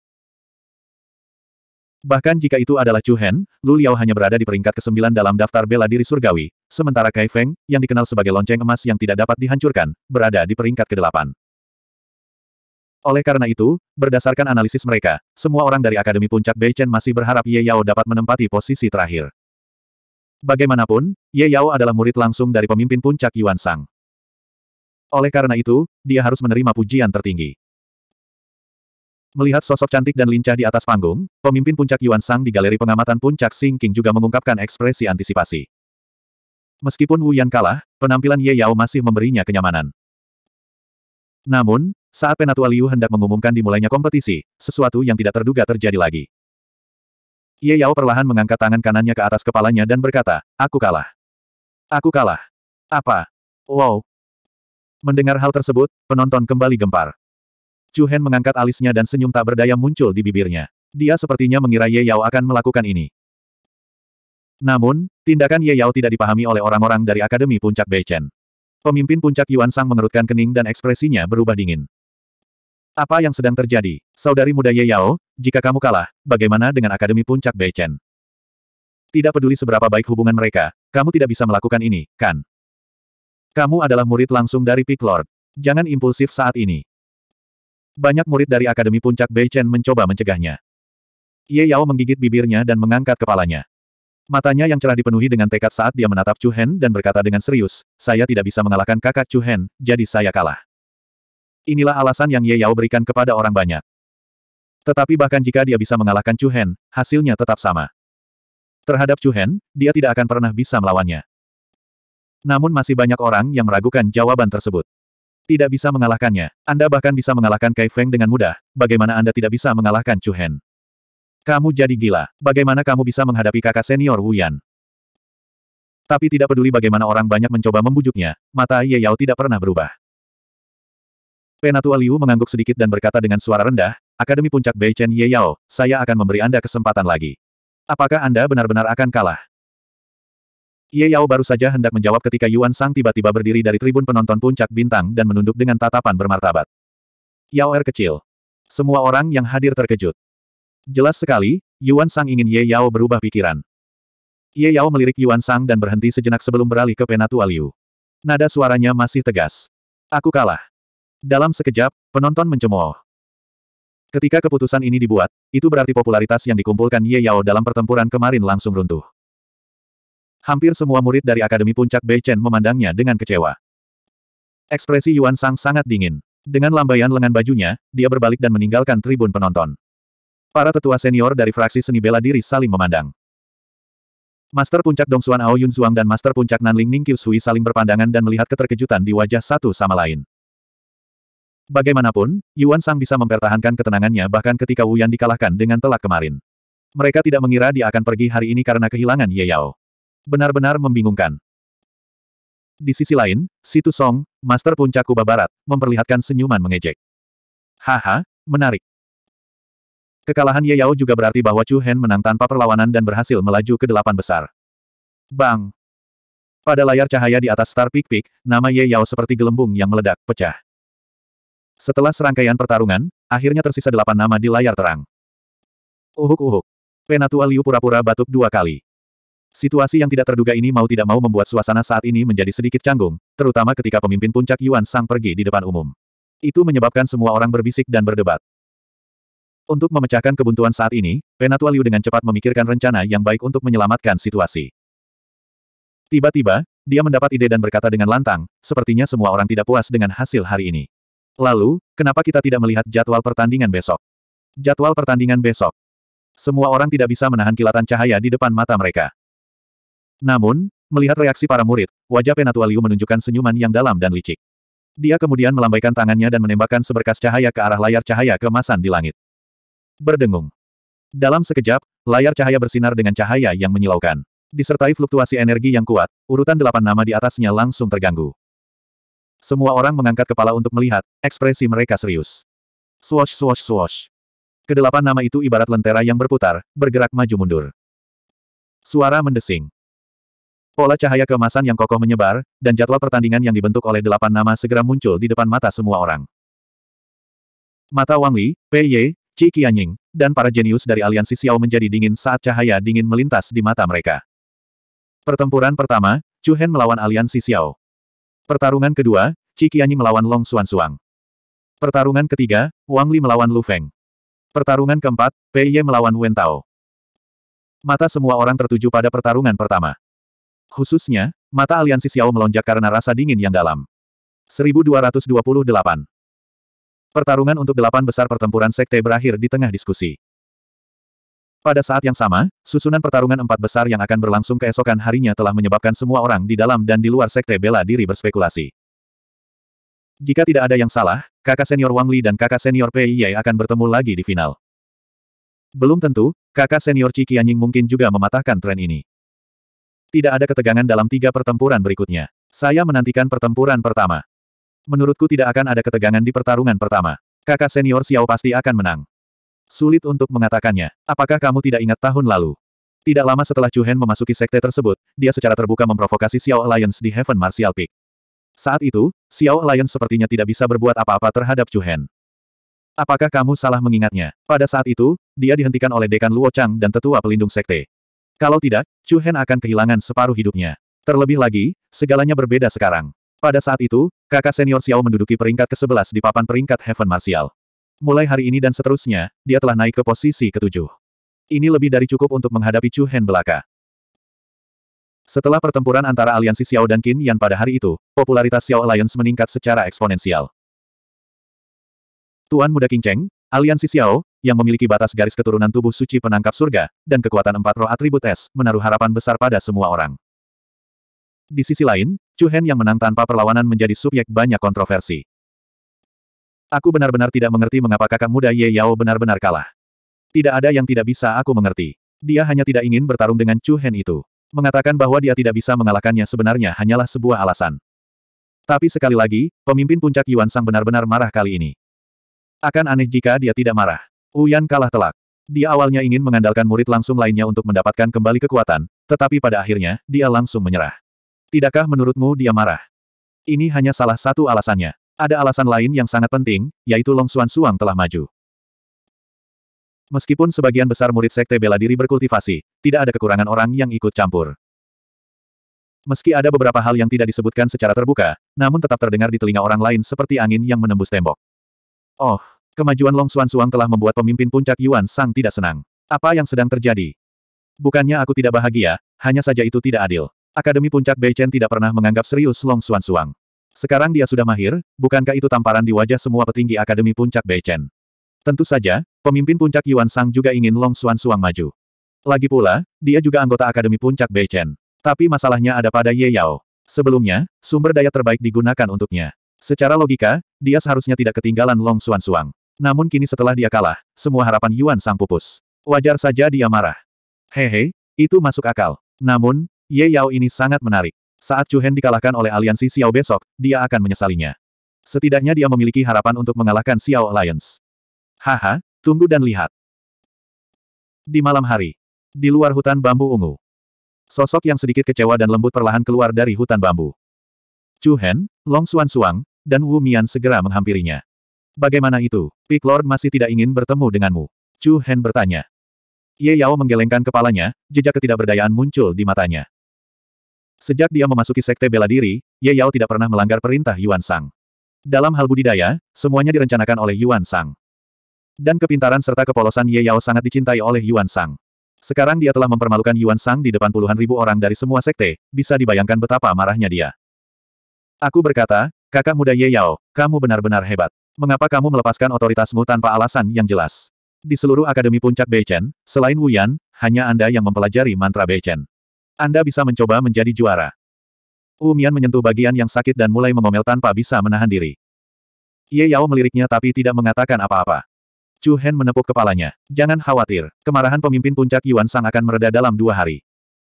S1: Bahkan jika itu adalah Chu Hen, Lu Liao hanya berada di peringkat ke-9 dalam daftar bela diri surgawi, sementara Kai Feng, yang dikenal sebagai lonceng emas yang tidak dapat dihancurkan, berada di peringkat ke-8. Oleh karena itu, berdasarkan analisis mereka, semua orang dari Akademi Puncak Beichen masih berharap Ye Yao dapat menempati posisi terakhir. Bagaimanapun, Ye Yao adalah murid langsung dari pemimpin puncak Yuan Sang. Oleh karena itu, dia harus menerima pujian tertinggi. Melihat sosok cantik dan lincah di atas panggung, pemimpin puncak Yuan Sang di galeri pengamatan puncak Xing King juga mengungkapkan ekspresi antisipasi. Meskipun Wu Yan kalah, penampilan Ye Yao masih memberinya kenyamanan. Namun, saat Penatua Liu hendak mengumumkan dimulainya kompetisi, sesuatu yang tidak terduga terjadi lagi. Ye Yao perlahan mengangkat tangan kanannya ke atas kepalanya dan berkata, Aku kalah. Aku kalah. Apa? Wow. Mendengar hal tersebut, penonton kembali gempar. Chu Hen mengangkat alisnya dan senyum tak berdaya muncul di bibirnya. Dia sepertinya mengira Ye Yao akan melakukan ini. Namun, tindakan Ye Yao tidak dipahami oleh orang-orang dari Akademi Puncak Beichen. Pemimpin Puncak Yuan Sang mengerutkan kening dan ekspresinya berubah dingin. Apa yang sedang terjadi? Saudari muda Ye Yao, jika kamu kalah, bagaimana dengan Akademi Puncak Beichen? Tidak peduli seberapa baik hubungan mereka, kamu tidak bisa melakukan ini, kan? Kamu adalah murid langsung dari Peak Lord. Jangan impulsif saat ini. Banyak murid dari Akademi Puncak Beichen mencoba mencegahnya. Ye Yao menggigit bibirnya dan mengangkat kepalanya. Matanya yang cerah dipenuhi dengan tekad saat dia menatap Chu Hen dan berkata dengan serius, saya tidak bisa mengalahkan kakak Chu Hen, jadi saya kalah. Inilah alasan yang Ye Yao berikan kepada orang banyak. Tetapi bahkan jika dia bisa mengalahkan Chu Hen, hasilnya tetap sama. Terhadap Chu Hen, dia tidak akan pernah bisa melawannya. Namun masih banyak orang yang meragukan jawaban tersebut. Tidak bisa mengalahkannya. Anda bahkan bisa mengalahkan Kai Feng dengan mudah. Bagaimana Anda tidak bisa mengalahkan Chu Hen? Kamu jadi gila. Bagaimana kamu bisa menghadapi kakak senior Wu Yan? Tapi tidak peduli bagaimana orang banyak mencoba membujuknya, mata Ye Yao tidak pernah berubah. Penatua Liu mengangguk sedikit dan berkata dengan suara rendah, Akademi Puncak Bei Chen Ye Yao, saya akan memberi Anda kesempatan lagi. Apakah Anda benar-benar akan kalah? Ye Yao baru saja hendak menjawab ketika Yuan Sang tiba-tiba berdiri dari tribun penonton puncak bintang dan menunduk dengan tatapan bermartabat. Yao Er kecil. Semua orang yang hadir terkejut. Jelas sekali, Yuan Sang ingin Ye Yao berubah pikiran. Ye Yao melirik Yuan Sang dan berhenti sejenak sebelum beralih ke Penatua Liu. Nada suaranya masih tegas. Aku kalah. Dalam sekejap, penonton mencemooh. Ketika keputusan ini dibuat, itu berarti popularitas yang dikumpulkan Ye Yao dalam pertempuran kemarin langsung runtuh. Hampir semua murid dari Akademi Puncak Beichen memandangnya dengan kecewa. Ekspresi Yuan Sang sangat dingin. Dengan lambaian lengan bajunya, dia berbalik dan meninggalkan tribun penonton. Para tetua senior dari fraksi seni bela diri saling memandang. Master Puncak Dong Xuan, Ao Yun Zhuang dan Master Puncak Nan Ling Ning Qiu Sui saling berpandangan dan melihat keterkejutan di wajah satu sama lain. Bagaimanapun, Yuan Sang bisa mempertahankan ketenangannya bahkan ketika Wu Yan dikalahkan dengan telak kemarin. Mereka tidak mengira dia akan pergi hari ini karena kehilangan Ye Yao. Benar-benar membingungkan. Di sisi lain, Situ Song, Master Puncak Kuba Barat, memperlihatkan senyuman mengejek. Haha, menarik. Kekalahan Ye Yao juga berarti bahwa Chu Hen menang tanpa perlawanan dan berhasil melaju ke delapan besar. Bang! Pada layar cahaya di atas Star Peak Peak, nama Ye Yao seperti gelembung yang meledak, pecah. Setelah serangkaian pertarungan, akhirnya tersisa delapan nama di layar terang. Uhuk-uhuk. Penatua Liu pura-pura batuk dua kali. Situasi yang tidak terduga ini mau tidak mau membuat suasana saat ini menjadi sedikit canggung, terutama ketika pemimpin puncak Yuan Sang pergi di depan umum. Itu menyebabkan semua orang berbisik dan berdebat. Untuk memecahkan kebuntuan saat ini, Penatua Liu dengan cepat memikirkan rencana yang baik untuk menyelamatkan situasi. Tiba-tiba, dia mendapat ide dan berkata dengan lantang, sepertinya semua orang tidak puas dengan hasil hari ini. Lalu, kenapa kita tidak melihat jadwal pertandingan besok? Jadwal pertandingan besok. Semua orang tidak bisa menahan kilatan cahaya di depan mata mereka. Namun, melihat reaksi para murid, wajah Penatua Liu menunjukkan senyuman yang dalam dan licik. Dia kemudian melambaikan tangannya dan menembakkan seberkas cahaya ke arah layar cahaya kemasan di langit. Berdengung. Dalam sekejap, layar cahaya bersinar dengan cahaya yang menyilaukan. Disertai fluktuasi energi yang kuat, urutan delapan nama di atasnya langsung terganggu. Semua orang mengangkat kepala untuk melihat, ekspresi mereka serius. Swash swash swash. Kedelapan nama itu ibarat lentera yang berputar, bergerak maju mundur. Suara mendesing. Pola cahaya keemasan yang kokoh menyebar, dan jadwal pertandingan yang dibentuk oleh delapan nama segera muncul di depan mata semua orang. Mata Wang Li, Pei Ye, Qi Qianying, dan para jenius dari aliansi Xiao menjadi dingin saat cahaya dingin melintas di mata mereka. Pertempuran pertama, Chu Hen melawan aliansi Xiao. Pertarungan kedua, Qi Qianying melawan Long Xuan Suang. Pertarungan ketiga, Wang Li melawan Lu Feng. Pertarungan keempat, Pei Ye melawan Wen Tao. Mata semua orang tertuju pada pertarungan pertama. Khususnya, mata aliansi Xiao melonjak karena rasa dingin yang dalam. 1228 Pertarungan untuk delapan besar pertempuran sekte berakhir di tengah diskusi. Pada saat yang sama, susunan pertarungan empat besar yang akan berlangsung keesokan harinya telah menyebabkan semua orang di dalam dan di luar sekte bela diri berspekulasi. Jika tidak ada yang salah, kakak senior Wang Li dan kakak senior Pei Ye akan bertemu lagi di final. Belum tentu, kakak senior Qi Qianying mungkin juga mematahkan tren ini tidak ada ketegangan dalam tiga pertempuran berikutnya. Saya menantikan pertempuran pertama. Menurutku tidak akan ada ketegangan di pertarungan pertama. Kakak senior Xiao pasti akan menang. Sulit untuk mengatakannya. Apakah kamu tidak ingat tahun lalu? Tidak lama setelah Chu Hen memasuki sekte tersebut, dia secara terbuka memprovokasi Xiao Alliance di Heaven Martial Peak. Saat itu, Xiao Alliance sepertinya tidak bisa berbuat apa-apa terhadap Chu Hen. Apakah kamu salah mengingatnya? Pada saat itu, dia dihentikan oleh Dekan Luo Chang dan Tetua Pelindung Sekte. Kalau tidak, Chu Hen akan kehilangan separuh hidupnya. Terlebih lagi, segalanya berbeda sekarang. Pada saat itu, kakak senior Xiao menduduki peringkat ke-11 di papan peringkat Heaven Martial. Mulai hari ini dan seterusnya, dia telah naik ke posisi ketujuh. Ini lebih dari cukup untuk menghadapi Chu Hen belaka. Setelah pertempuran antara aliansi Xiao dan Qin Yan pada hari itu, popularitas Xiao Alliance meningkat secara eksponensial. Tuan Muda King Cheng, aliansi Xiao, yang memiliki batas garis keturunan tubuh suci penangkap surga, dan kekuatan empat roh atribut es, menaruh harapan besar pada semua orang. Di sisi lain, Chu Hen yang menang tanpa perlawanan menjadi subjek banyak kontroversi. Aku benar-benar tidak mengerti mengapa kakak muda Ye Yao benar-benar kalah. Tidak ada yang tidak bisa aku mengerti. Dia hanya tidak ingin bertarung dengan Chu Hen itu. Mengatakan bahwa dia tidak bisa mengalahkannya sebenarnya hanyalah sebuah alasan. Tapi sekali lagi, pemimpin puncak Yuan Sang benar-benar marah kali ini. Akan aneh jika dia tidak marah. Uyan kalah telak. Dia awalnya ingin mengandalkan murid langsung lainnya untuk mendapatkan kembali kekuatan, tetapi pada akhirnya, dia langsung menyerah. Tidakkah menurutmu dia marah? Ini hanya salah satu alasannya. Ada alasan lain yang sangat penting, yaitu Long Xuan Suang telah maju. Meskipun sebagian besar murid sekte bela diri berkultivasi, tidak ada kekurangan orang yang ikut campur. Meski ada beberapa hal yang tidak disebutkan secara terbuka, namun tetap terdengar di telinga orang lain seperti angin yang menembus tembok. Oh, Kemajuan Long Xuan Suang telah membuat pemimpin puncak Yuan Sang tidak senang. Apa yang sedang terjadi? Bukannya aku tidak bahagia, hanya saja itu tidak adil. Akademi Puncak Beichen tidak pernah menganggap serius Long Xuan Suang. Sekarang dia sudah mahir, bukankah itu tamparan di wajah semua petinggi Akademi Puncak Beichen? Tentu saja, pemimpin puncak Yuan Sang juga ingin Long Xuan Suang maju. Lagi pula, dia juga anggota Akademi Puncak Beichen. Tapi masalahnya ada pada Ye Yao. Sebelumnya, sumber daya terbaik digunakan untuknya. Secara logika, dia seharusnya tidak ketinggalan Long Xuan Suang. Namun kini setelah dia kalah, semua harapan Yuan Sang pupus. Wajar saja dia marah. Hehe, itu masuk akal. Namun, Ye Yao ini sangat menarik. Saat Chu Hen dikalahkan oleh aliansi Xiao besok, dia akan menyesalinya. Setidaknya dia memiliki harapan untuk mengalahkan Xiao Alliance. Haha, tunggu dan lihat. Di malam hari, di luar hutan bambu ungu, sosok yang sedikit kecewa dan lembut perlahan keluar dari hutan bambu. Chu Hen, Long Xuan Suang, dan Wu Mian segera menghampirinya. Bagaimana itu? Peak Lord masih tidak ingin bertemu denganmu. Chu Hen bertanya. Ye Yao menggelengkan kepalanya, jejak ketidakberdayaan muncul di matanya. Sejak dia memasuki sekte bela diri, Ye Yao tidak pernah melanggar perintah Yuan Sang. Dalam hal budidaya, semuanya direncanakan oleh Yuan Sang. Dan kepintaran serta kepolosan Ye Yao sangat dicintai oleh Yuan Sang. Sekarang dia telah mempermalukan Yuan Sang di depan puluhan ribu orang dari semua sekte, bisa dibayangkan betapa marahnya dia. Aku berkata, kakak muda Ye Yao, kamu benar-benar hebat. Mengapa kamu melepaskan otoritasmu tanpa alasan yang jelas? Di seluruh Akademi Puncak Beichen, selain Wuyan, hanya Anda yang mempelajari mantra Beichen. Anda bisa mencoba menjadi juara. Umian menyentuh bagian yang sakit dan mulai mengomel tanpa bisa menahan diri. Ye Yao meliriknya tapi tidak mengatakan apa-apa. Chu Hen menepuk kepalanya. Jangan khawatir, kemarahan pemimpin puncak Yuan Sang akan mereda dalam dua hari.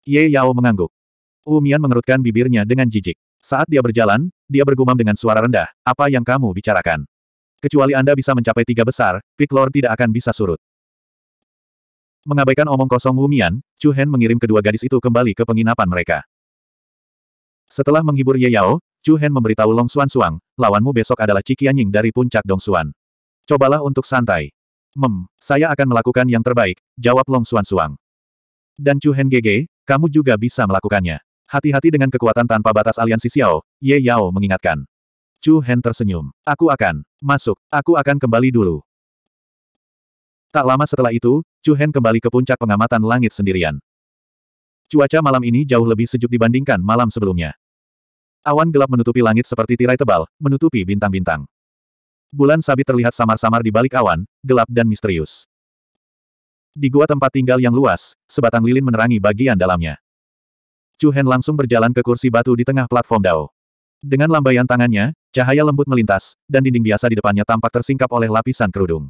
S1: Ye Yao mengangguk. Umian mengerutkan bibirnya dengan jijik. Saat dia berjalan, dia bergumam dengan suara rendah, apa yang kamu bicarakan? Kecuali Anda bisa mencapai tiga besar, Peak Lord tidak akan bisa surut. Mengabaikan omong kosong Wu Mian, Chu Hen mengirim kedua gadis itu kembali ke penginapan mereka. Setelah menghibur Ye Yao, Chu Hen memberitahu Long Xuan Suang, lawanmu besok adalah Ciki Anying dari puncak Dong Xuan. Cobalah untuk santai. Mem, saya akan melakukan yang terbaik, jawab Long Xuan Suang. Dan Chu Hen GG, kamu juga bisa melakukannya. Hati-hati dengan kekuatan tanpa batas aliansi Xiao, Ye Yao mengingatkan. Chu Hen tersenyum. Aku akan masuk. Aku akan kembali dulu. Tak lama setelah itu, Chu Hen kembali ke puncak pengamatan langit sendirian. Cuaca malam ini jauh lebih sejuk dibandingkan malam sebelumnya. Awan gelap menutupi langit seperti tirai tebal, menutupi bintang-bintang. Bulan sabit terlihat samar-samar di balik awan, gelap dan misterius. Di gua tempat tinggal yang luas, sebatang lilin menerangi bagian dalamnya. Chu Hen langsung berjalan ke kursi batu di tengah platform Dao. Dengan lambaian tangannya, cahaya lembut melintas, dan dinding biasa di depannya tampak tersingkap oleh lapisan kerudung.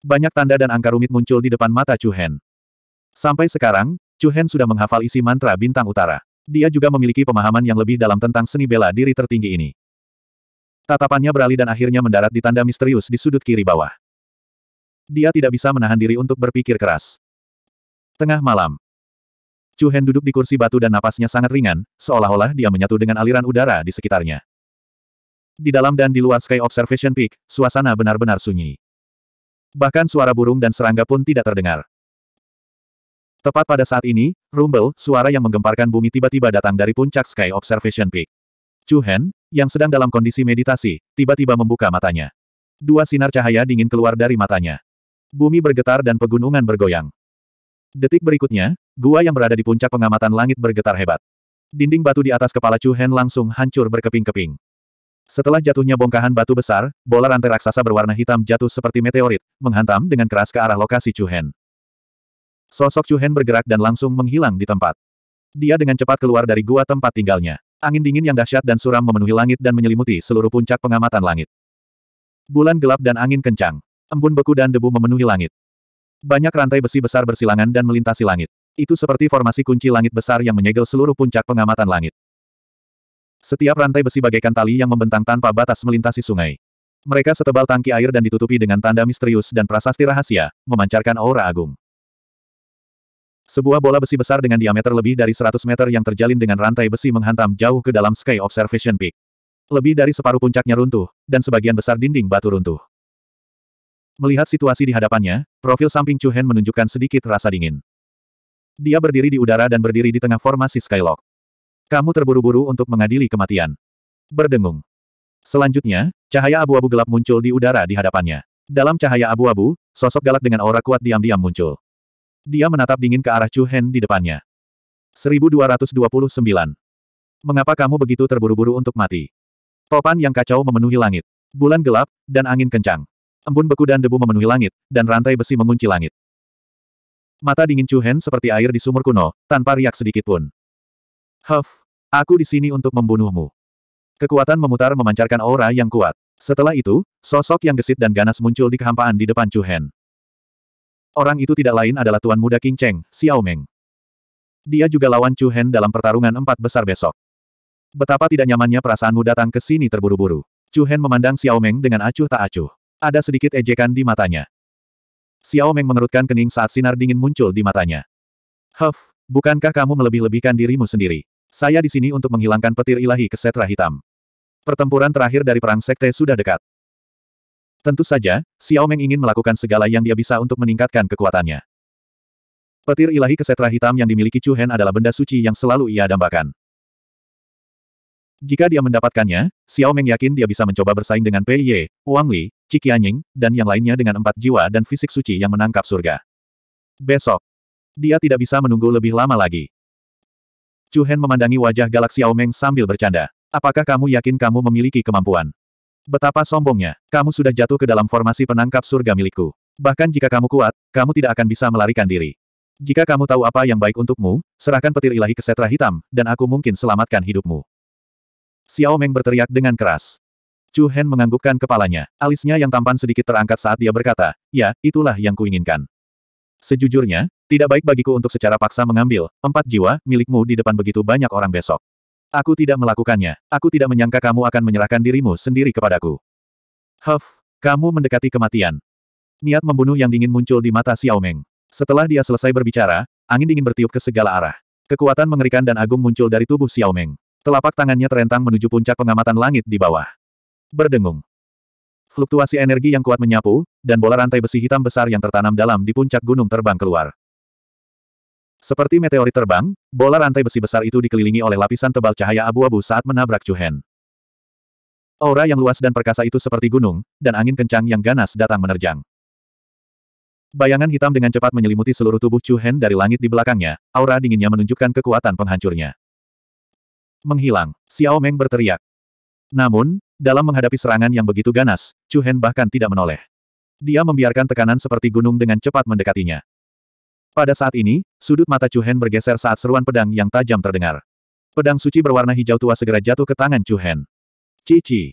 S1: Banyak tanda dan angka rumit muncul di depan mata Chu Hen. Sampai sekarang, Chu Hen sudah menghafal isi mantra bintang utara. Dia juga memiliki pemahaman yang lebih dalam tentang seni bela diri tertinggi ini. Tatapannya beralih dan akhirnya mendarat di tanda misterius di sudut kiri bawah. Dia tidak bisa menahan diri untuk berpikir keras. Tengah malam, Chu Hen duduk di kursi batu dan napasnya sangat ringan, seolah-olah dia menyatu dengan aliran udara di sekitarnya. Di dalam dan di luar Sky Observation Peak, suasana benar-benar sunyi. Bahkan suara burung dan serangga pun tidak terdengar. Tepat pada saat ini, rumble, suara yang menggemparkan bumi tiba-tiba datang dari puncak Sky Observation Peak. Chu Hen, yang sedang dalam kondisi meditasi, tiba-tiba membuka matanya. Dua sinar cahaya dingin keluar dari matanya. Bumi bergetar dan pegunungan bergoyang. Detik berikutnya, gua yang berada di puncak pengamatan langit bergetar hebat. Dinding batu di atas kepala Chu Hen langsung hancur berkeping-keping. Setelah jatuhnya bongkahan batu besar, bola rantai raksasa berwarna hitam jatuh seperti meteorit, menghantam dengan keras ke arah lokasi Chu Hen. Sosok Chu Hen bergerak dan langsung menghilang di tempat. Dia dengan cepat keluar dari gua tempat tinggalnya. Angin dingin yang dahsyat dan suram memenuhi langit dan menyelimuti seluruh puncak pengamatan langit. Bulan gelap dan angin kencang. Embun beku dan debu memenuhi langit. Banyak rantai besi besar bersilangan dan melintasi langit. Itu seperti formasi kunci langit besar yang menyegel seluruh puncak pengamatan langit. Setiap rantai besi bagaikan tali yang membentang tanpa batas melintasi sungai. Mereka setebal tangki air dan ditutupi dengan tanda misterius dan prasasti rahasia, memancarkan aura agung. Sebuah bola besi besar dengan diameter lebih dari 100 meter yang terjalin dengan rantai besi menghantam jauh ke dalam Sky Observation Peak. Lebih dari separuh puncaknya runtuh, dan sebagian besar dinding batu runtuh. Melihat situasi di hadapannya, profil samping Chu Hen menunjukkan sedikit rasa dingin. Dia berdiri di udara dan berdiri di tengah formasi Skylock. Kamu terburu-buru untuk mengadili kematian. Berdengung. Selanjutnya, cahaya abu-abu gelap muncul di udara di hadapannya. Dalam cahaya abu-abu, sosok galak dengan aura kuat diam-diam muncul. Dia menatap dingin ke arah Chu Hen di depannya. 1229. Mengapa kamu begitu terburu-buru untuk mati? Topan yang kacau memenuhi langit. Bulan gelap, dan angin kencang. Embun beku dan debu memenuhi langit, dan rantai besi mengunci langit. Mata dingin Chu Hen seperti air di sumur kuno, tanpa riak sedikit pun. Huff, aku di sini untuk membunuhmu. Kekuatan memutar memancarkan aura yang kuat. Setelah itu, sosok yang gesit dan ganas muncul di kehampaan di depan Chu Hen. Orang itu tidak lain adalah tuan muda King Cheng, Xiao Meng. Dia juga lawan Chu Hen dalam pertarungan empat besar besok. Betapa tidak nyamannya perasaanmu datang ke sini terburu-buru. Chu Hen memandang Xiao Meng dengan acuh tak acuh. Ada sedikit ejekan di matanya. Xiao Meng mengerutkan kening saat sinar dingin muncul di matanya. Huff, bukankah kamu melebih-lebihkan dirimu sendiri? Saya di sini untuk menghilangkan petir ilahi ke setra hitam. Pertempuran terakhir dari perang sekte sudah dekat. Tentu saja, Xiao Meng ingin melakukan segala yang dia bisa untuk meningkatkan kekuatannya. Petir ilahi kesetra hitam yang dimiliki Chu Hen adalah benda suci yang selalu ia dambakan. Jika dia mendapatkannya, Xiao Meng yakin dia bisa mencoba bersaing dengan Pei Ye, Wang Li, Qi Qianying, dan yang lainnya dengan empat jiwa dan fisik suci yang menangkap surga. Besok. Dia tidak bisa menunggu lebih lama lagi. Chu Hen memandangi wajah galak Xiao Meng sambil bercanda. Apakah kamu yakin kamu memiliki kemampuan? Betapa sombongnya, kamu sudah jatuh ke dalam formasi penangkap surga milikku. Bahkan jika kamu kuat, kamu tidak akan bisa melarikan diri. Jika kamu tahu apa yang baik untukmu, serahkan petir ilahi ke setra hitam, dan aku mungkin selamatkan hidupmu. Xiao Meng berteriak dengan keras. Chu Hen menganggukkan kepalanya. Alisnya yang tampan sedikit terangkat saat dia berkata, Ya, itulah yang kuinginkan. Sejujurnya, tidak baik bagiku untuk secara paksa mengambil empat jiwa milikmu di depan begitu banyak orang besok. Aku tidak melakukannya. Aku tidak menyangka kamu akan menyerahkan dirimu sendiri kepadaku. Huff, kamu mendekati kematian. Niat membunuh yang dingin muncul di mata Xiao Meng. Setelah dia selesai berbicara, angin dingin bertiup ke segala arah. Kekuatan mengerikan dan agung muncul dari tubuh Xiao Meng. Telapak tangannya terentang menuju puncak pengamatan langit di bawah. Berdengung. Fluktuasi energi yang kuat menyapu, dan bola rantai besi hitam besar yang tertanam dalam di puncak gunung terbang keluar. Seperti meteorit terbang, bola rantai besi besar itu dikelilingi oleh lapisan tebal cahaya abu-abu saat menabrak Chuhen. Aura yang luas dan perkasa itu seperti gunung, dan angin kencang yang ganas datang menerjang. Bayangan hitam dengan cepat menyelimuti seluruh tubuh Chuhen dari langit di belakangnya, aura dinginnya menunjukkan kekuatan penghancurnya. Menghilang, Xiao Meng berteriak. Namun, dalam menghadapi serangan yang begitu ganas, Chu Hen bahkan tidak menoleh. Dia membiarkan tekanan seperti gunung dengan cepat mendekatinya. Pada saat ini, sudut mata Chu Hen bergeser saat seruan pedang yang tajam terdengar. Pedang suci berwarna hijau tua segera jatuh ke tangan Chu Hen. Cici.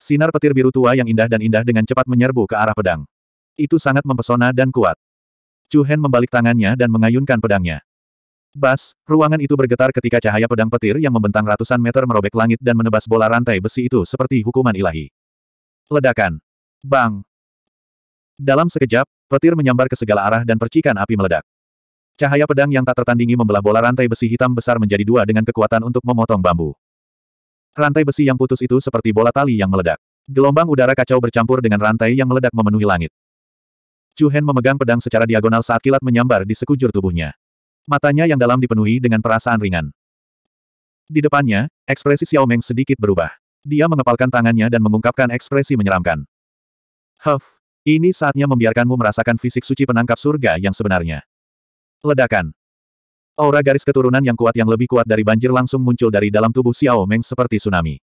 S1: Sinar petir biru tua yang indah dan indah dengan cepat menyerbu ke arah pedang. Itu sangat mempesona dan kuat. Chu Hen membalik tangannya dan mengayunkan pedangnya. Bas, ruangan itu bergetar ketika cahaya pedang petir yang membentang ratusan meter merobek langit dan menebas bola rantai besi itu seperti hukuman ilahi. Ledakan. Bang. Dalam sekejap, petir menyambar ke segala arah dan percikan api meledak. Cahaya pedang yang tak tertandingi membelah bola rantai besi hitam besar menjadi dua dengan kekuatan untuk memotong bambu. Rantai besi yang putus itu seperti bola tali yang meledak. Gelombang udara kacau bercampur dengan rantai yang meledak memenuhi langit. Chu Hen memegang pedang secara diagonal saat kilat menyambar di sekujur tubuhnya. Matanya yang dalam dipenuhi dengan perasaan ringan. Di depannya, ekspresi Xiao Meng sedikit berubah. Dia mengepalkan tangannya dan mengungkapkan ekspresi menyeramkan. Huff, ini saatnya membiarkanmu merasakan fisik suci penangkap surga yang sebenarnya. Ledakan. Aura garis keturunan yang kuat yang lebih kuat dari banjir langsung muncul dari dalam tubuh Xiao Meng seperti tsunami.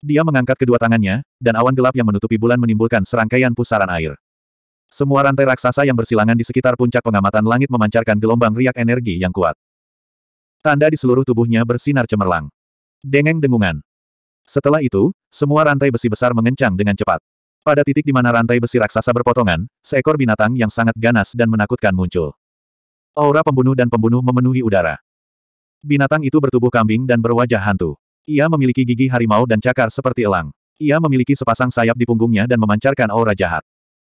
S1: Dia mengangkat kedua tangannya, dan awan gelap yang menutupi bulan menimbulkan serangkaian pusaran air. Semua rantai raksasa yang bersilangan di sekitar puncak pengamatan langit memancarkan gelombang riak energi yang kuat. Tanda di seluruh tubuhnya bersinar cemerlang. Dengeng dengungan. Setelah itu, semua rantai besi besar mengencang dengan cepat. Pada titik di mana rantai besi raksasa berpotongan, seekor binatang yang sangat ganas dan menakutkan muncul. Aura pembunuh dan pembunuh memenuhi udara. Binatang itu bertubuh kambing dan berwajah hantu. Ia memiliki gigi harimau dan cakar seperti elang. Ia memiliki sepasang sayap di punggungnya dan memancarkan aura jahat.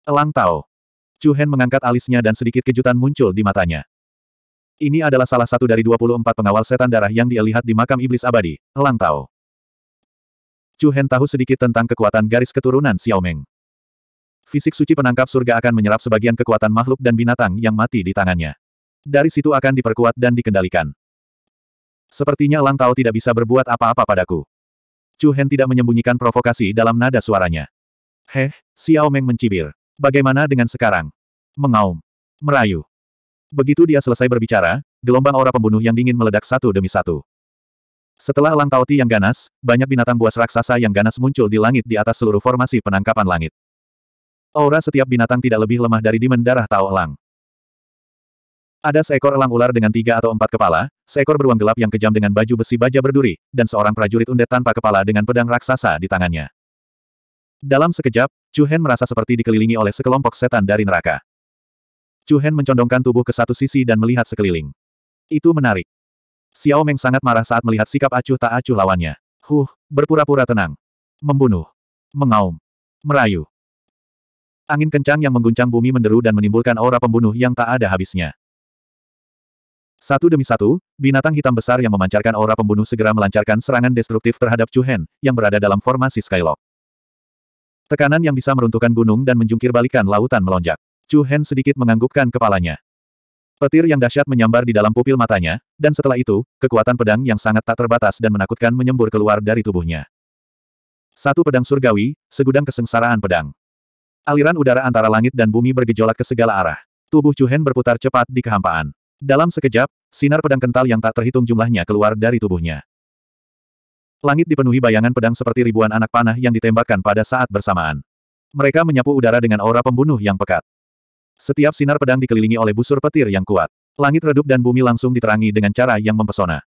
S1: Elang Tao. Chu Hen mengangkat alisnya dan sedikit kejutan muncul di matanya. Ini adalah salah satu dari 24 pengawal setan darah yang dia lihat di makam iblis abadi, Lang Tao. Chu Hen tahu sedikit tentang kekuatan garis keturunan Xiao Meng. Fisik suci penangkap surga akan menyerap sebagian kekuatan makhluk dan binatang yang mati di tangannya. Dari situ akan diperkuat dan dikendalikan. Sepertinya Lang Tao tidak bisa berbuat apa-apa padaku. Chu Hen tidak menyembunyikan provokasi dalam nada suaranya. Heh, Xiao Meng mencibir. Bagaimana dengan sekarang? Mengaum. Merayu. Begitu dia selesai berbicara, gelombang aura pembunuh yang dingin meledak satu demi satu. Setelah elang tauti yang ganas, banyak binatang buas raksasa yang ganas muncul di langit di atas seluruh formasi penangkapan langit. Aura setiap binatang tidak lebih lemah dari dimen darah Tao Elang. Ada seekor elang ular dengan tiga atau empat kepala, seekor beruang gelap yang kejam dengan baju besi baja berduri, dan seorang prajurit undet tanpa kepala dengan pedang raksasa di tangannya. Dalam sekejap, Chu Hen merasa seperti dikelilingi oleh sekelompok setan dari neraka. Chu Hen mencondongkan tubuh ke satu sisi dan melihat sekeliling. Itu menarik. Xiao Meng sangat marah saat melihat sikap acuh tak acuh lawannya. Huh, berpura-pura tenang. Membunuh. Mengaum. Merayu. Angin kencang yang mengguncang bumi menderu dan menimbulkan aura pembunuh yang tak ada habisnya. Satu demi satu, binatang hitam besar yang memancarkan aura pembunuh segera melancarkan serangan destruktif terhadap Chu Hen, yang berada dalam formasi Skylock. Tekanan yang bisa meruntuhkan gunung dan menjungkir balikan lautan melonjak. Chu Hen sedikit menganggukkan kepalanya. Petir yang dahsyat menyambar di dalam pupil matanya, dan setelah itu, kekuatan pedang yang sangat tak terbatas dan menakutkan menyembur keluar dari tubuhnya. Satu pedang surgawi, segudang kesengsaraan pedang. Aliran udara antara langit dan bumi bergejolak ke segala arah. Tubuh Chu Hen berputar cepat di kehampaan. Dalam sekejap, sinar pedang kental yang tak terhitung jumlahnya keluar dari tubuhnya. Langit dipenuhi bayangan pedang seperti ribuan anak panah yang ditembakkan pada saat bersamaan. Mereka menyapu udara dengan aura pembunuh yang pekat. Setiap sinar pedang dikelilingi oleh busur petir yang kuat. Langit redup dan bumi langsung diterangi dengan cara yang mempesona.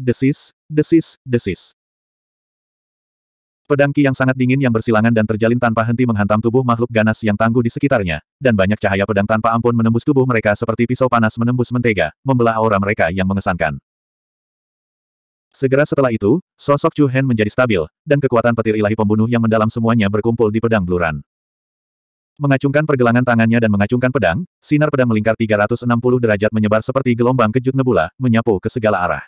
S1: Desis, desis, desis. Pedang ki yang sangat dingin yang bersilangan dan terjalin tanpa henti menghantam tubuh makhluk ganas yang tangguh di sekitarnya, dan banyak cahaya pedang tanpa ampun menembus tubuh mereka seperti pisau panas menembus mentega, membelah aura mereka yang mengesankan. Segera setelah itu, sosok Chu Hen menjadi stabil, dan kekuatan petir ilahi pembunuh yang mendalam semuanya berkumpul di pedang bluran. Mengacungkan pergelangan tangannya dan mengacungkan pedang, sinar pedang melingkar 360 derajat menyebar seperti gelombang kejut nebula, menyapu ke segala arah.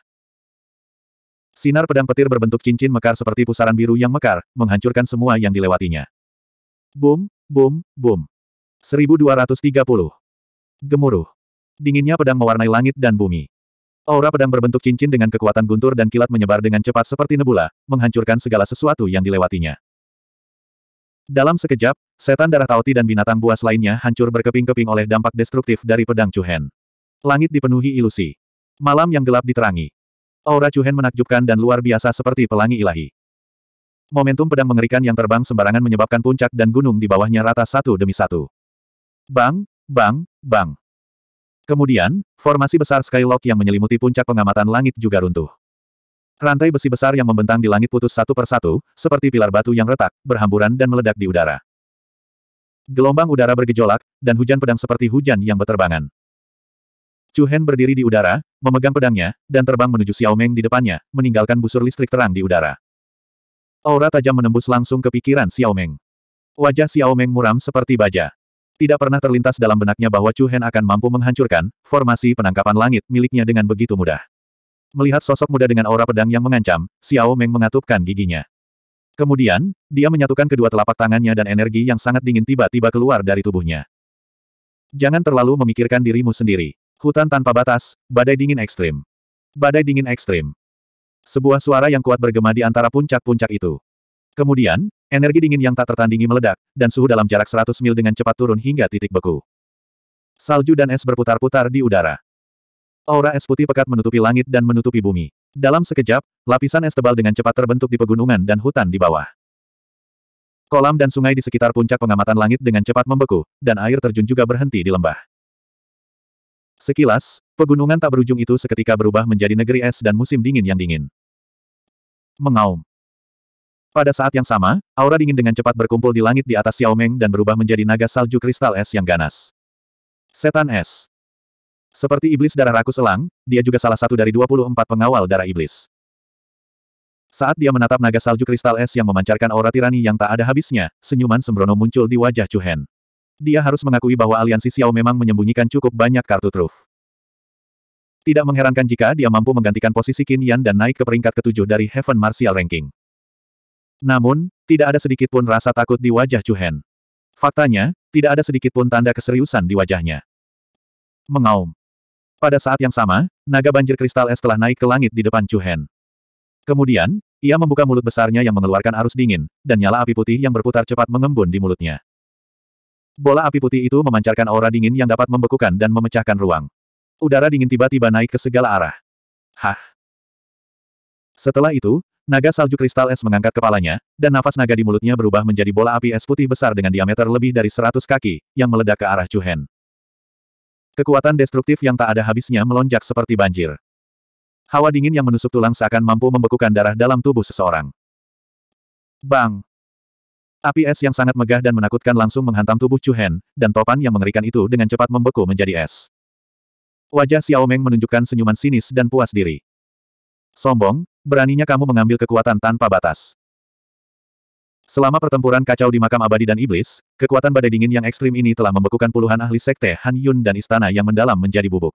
S1: Sinar pedang petir berbentuk cincin mekar seperti pusaran biru yang mekar, menghancurkan semua yang dilewatinya. Boom, boom, boom. 1230. Gemuruh. Dinginnya pedang mewarnai langit dan bumi. Aura pedang berbentuk cincin dengan kekuatan guntur dan kilat menyebar dengan cepat seperti nebula, menghancurkan segala sesuatu yang dilewatinya. Dalam sekejap, setan darah tauti dan binatang buas lainnya hancur berkeping-keping oleh dampak destruktif dari pedang Chuhen. Langit dipenuhi ilusi. Malam yang gelap diterangi. Aura Chuhen menakjubkan dan luar biasa seperti pelangi ilahi. Momentum pedang mengerikan yang terbang sembarangan menyebabkan puncak dan gunung di bawahnya rata satu demi satu. Bang, bang, bang. Kemudian, formasi besar Skylock yang menyelimuti puncak pengamatan langit juga runtuh. Rantai besi besar yang membentang di langit putus satu persatu, seperti pilar batu yang retak, berhamburan dan meledak di udara. Gelombang udara bergejolak, dan hujan pedang seperti hujan yang beterbangan. Chu Hen berdiri di udara, memegang pedangnya, dan terbang menuju Xiao Meng di depannya, meninggalkan busur listrik terang di udara. Aura tajam menembus langsung ke pikiran Xiao Meng. Wajah Xiao Meng muram seperti baja. Tidak pernah terlintas dalam benaknya bahwa Chu Hen akan mampu menghancurkan formasi penangkapan langit miliknya dengan begitu mudah. Melihat sosok muda dengan aura pedang yang mengancam, Xiao Meng mengatupkan giginya. Kemudian, dia menyatukan kedua telapak tangannya dan energi yang sangat dingin tiba-tiba keluar dari tubuhnya. Jangan terlalu memikirkan dirimu sendiri. Hutan tanpa batas, badai dingin ekstrim. Badai dingin ekstrim. Sebuah suara yang kuat bergema di antara puncak-puncak itu. Kemudian, energi dingin yang tak tertandingi meledak, dan suhu dalam jarak 100 mil dengan cepat turun hingga titik beku. Salju dan es berputar-putar di udara. Aura es putih pekat menutupi langit dan menutupi bumi. Dalam sekejap, lapisan es tebal dengan cepat terbentuk di pegunungan dan hutan di bawah. Kolam dan sungai di sekitar puncak pengamatan langit dengan cepat membeku, dan air terjun juga berhenti di lembah. Sekilas, pegunungan tak berujung itu seketika berubah menjadi negeri es dan musim dingin yang dingin. Mengaum. Pada saat yang sama, aura dingin dengan cepat berkumpul di langit di atas Xiao Xiaomeng dan berubah menjadi naga salju kristal es yang ganas. Setan es. Seperti iblis darah rakus elang, dia juga salah satu dari 24 pengawal darah iblis. Saat dia menatap naga salju kristal es yang memancarkan aura tirani yang tak ada habisnya, senyuman sembrono muncul di wajah Chu Hen. Dia harus mengakui bahwa aliansi Xiao memang menyembunyikan cukup banyak kartu truf. Tidak mengherankan jika dia mampu menggantikan posisi Qin Yan dan naik ke peringkat ketujuh dari Heaven Martial Ranking. Namun, tidak ada sedikit pun rasa takut di wajah Chu Hen. Faktanya, tidak ada sedikit pun tanda keseriusan di wajahnya. Mengaum. Pada saat yang sama, naga banjir kristal es telah naik ke langit di depan Chu Hen. Kemudian, ia membuka mulut besarnya yang mengeluarkan arus dingin, dan nyala api putih yang berputar cepat mengembun di mulutnya. Bola api putih itu memancarkan aura dingin yang dapat membekukan dan memecahkan ruang. Udara dingin tiba-tiba naik ke segala arah. Hah. Setelah itu, Naga salju kristal es mengangkat kepalanya, dan nafas naga di mulutnya berubah menjadi bola api es putih besar dengan diameter lebih dari 100 kaki, yang meledak ke arah Chuhen. Kekuatan destruktif yang tak ada habisnya melonjak seperti banjir. Hawa dingin yang menusuk tulang seakan mampu membekukan darah dalam tubuh seseorang. Bang! Api es yang sangat megah dan menakutkan langsung menghantam tubuh Chuhen, dan topan yang mengerikan itu dengan cepat membeku menjadi es. Wajah Xiao Xiaomeng menunjukkan senyuman sinis dan puas diri. Sombong, beraninya kamu mengambil kekuatan tanpa batas. Selama pertempuran kacau di makam abadi dan iblis, kekuatan badai dingin yang ekstrim ini telah membekukan puluhan ahli sekte Han Yun dan istana yang mendalam menjadi bubuk.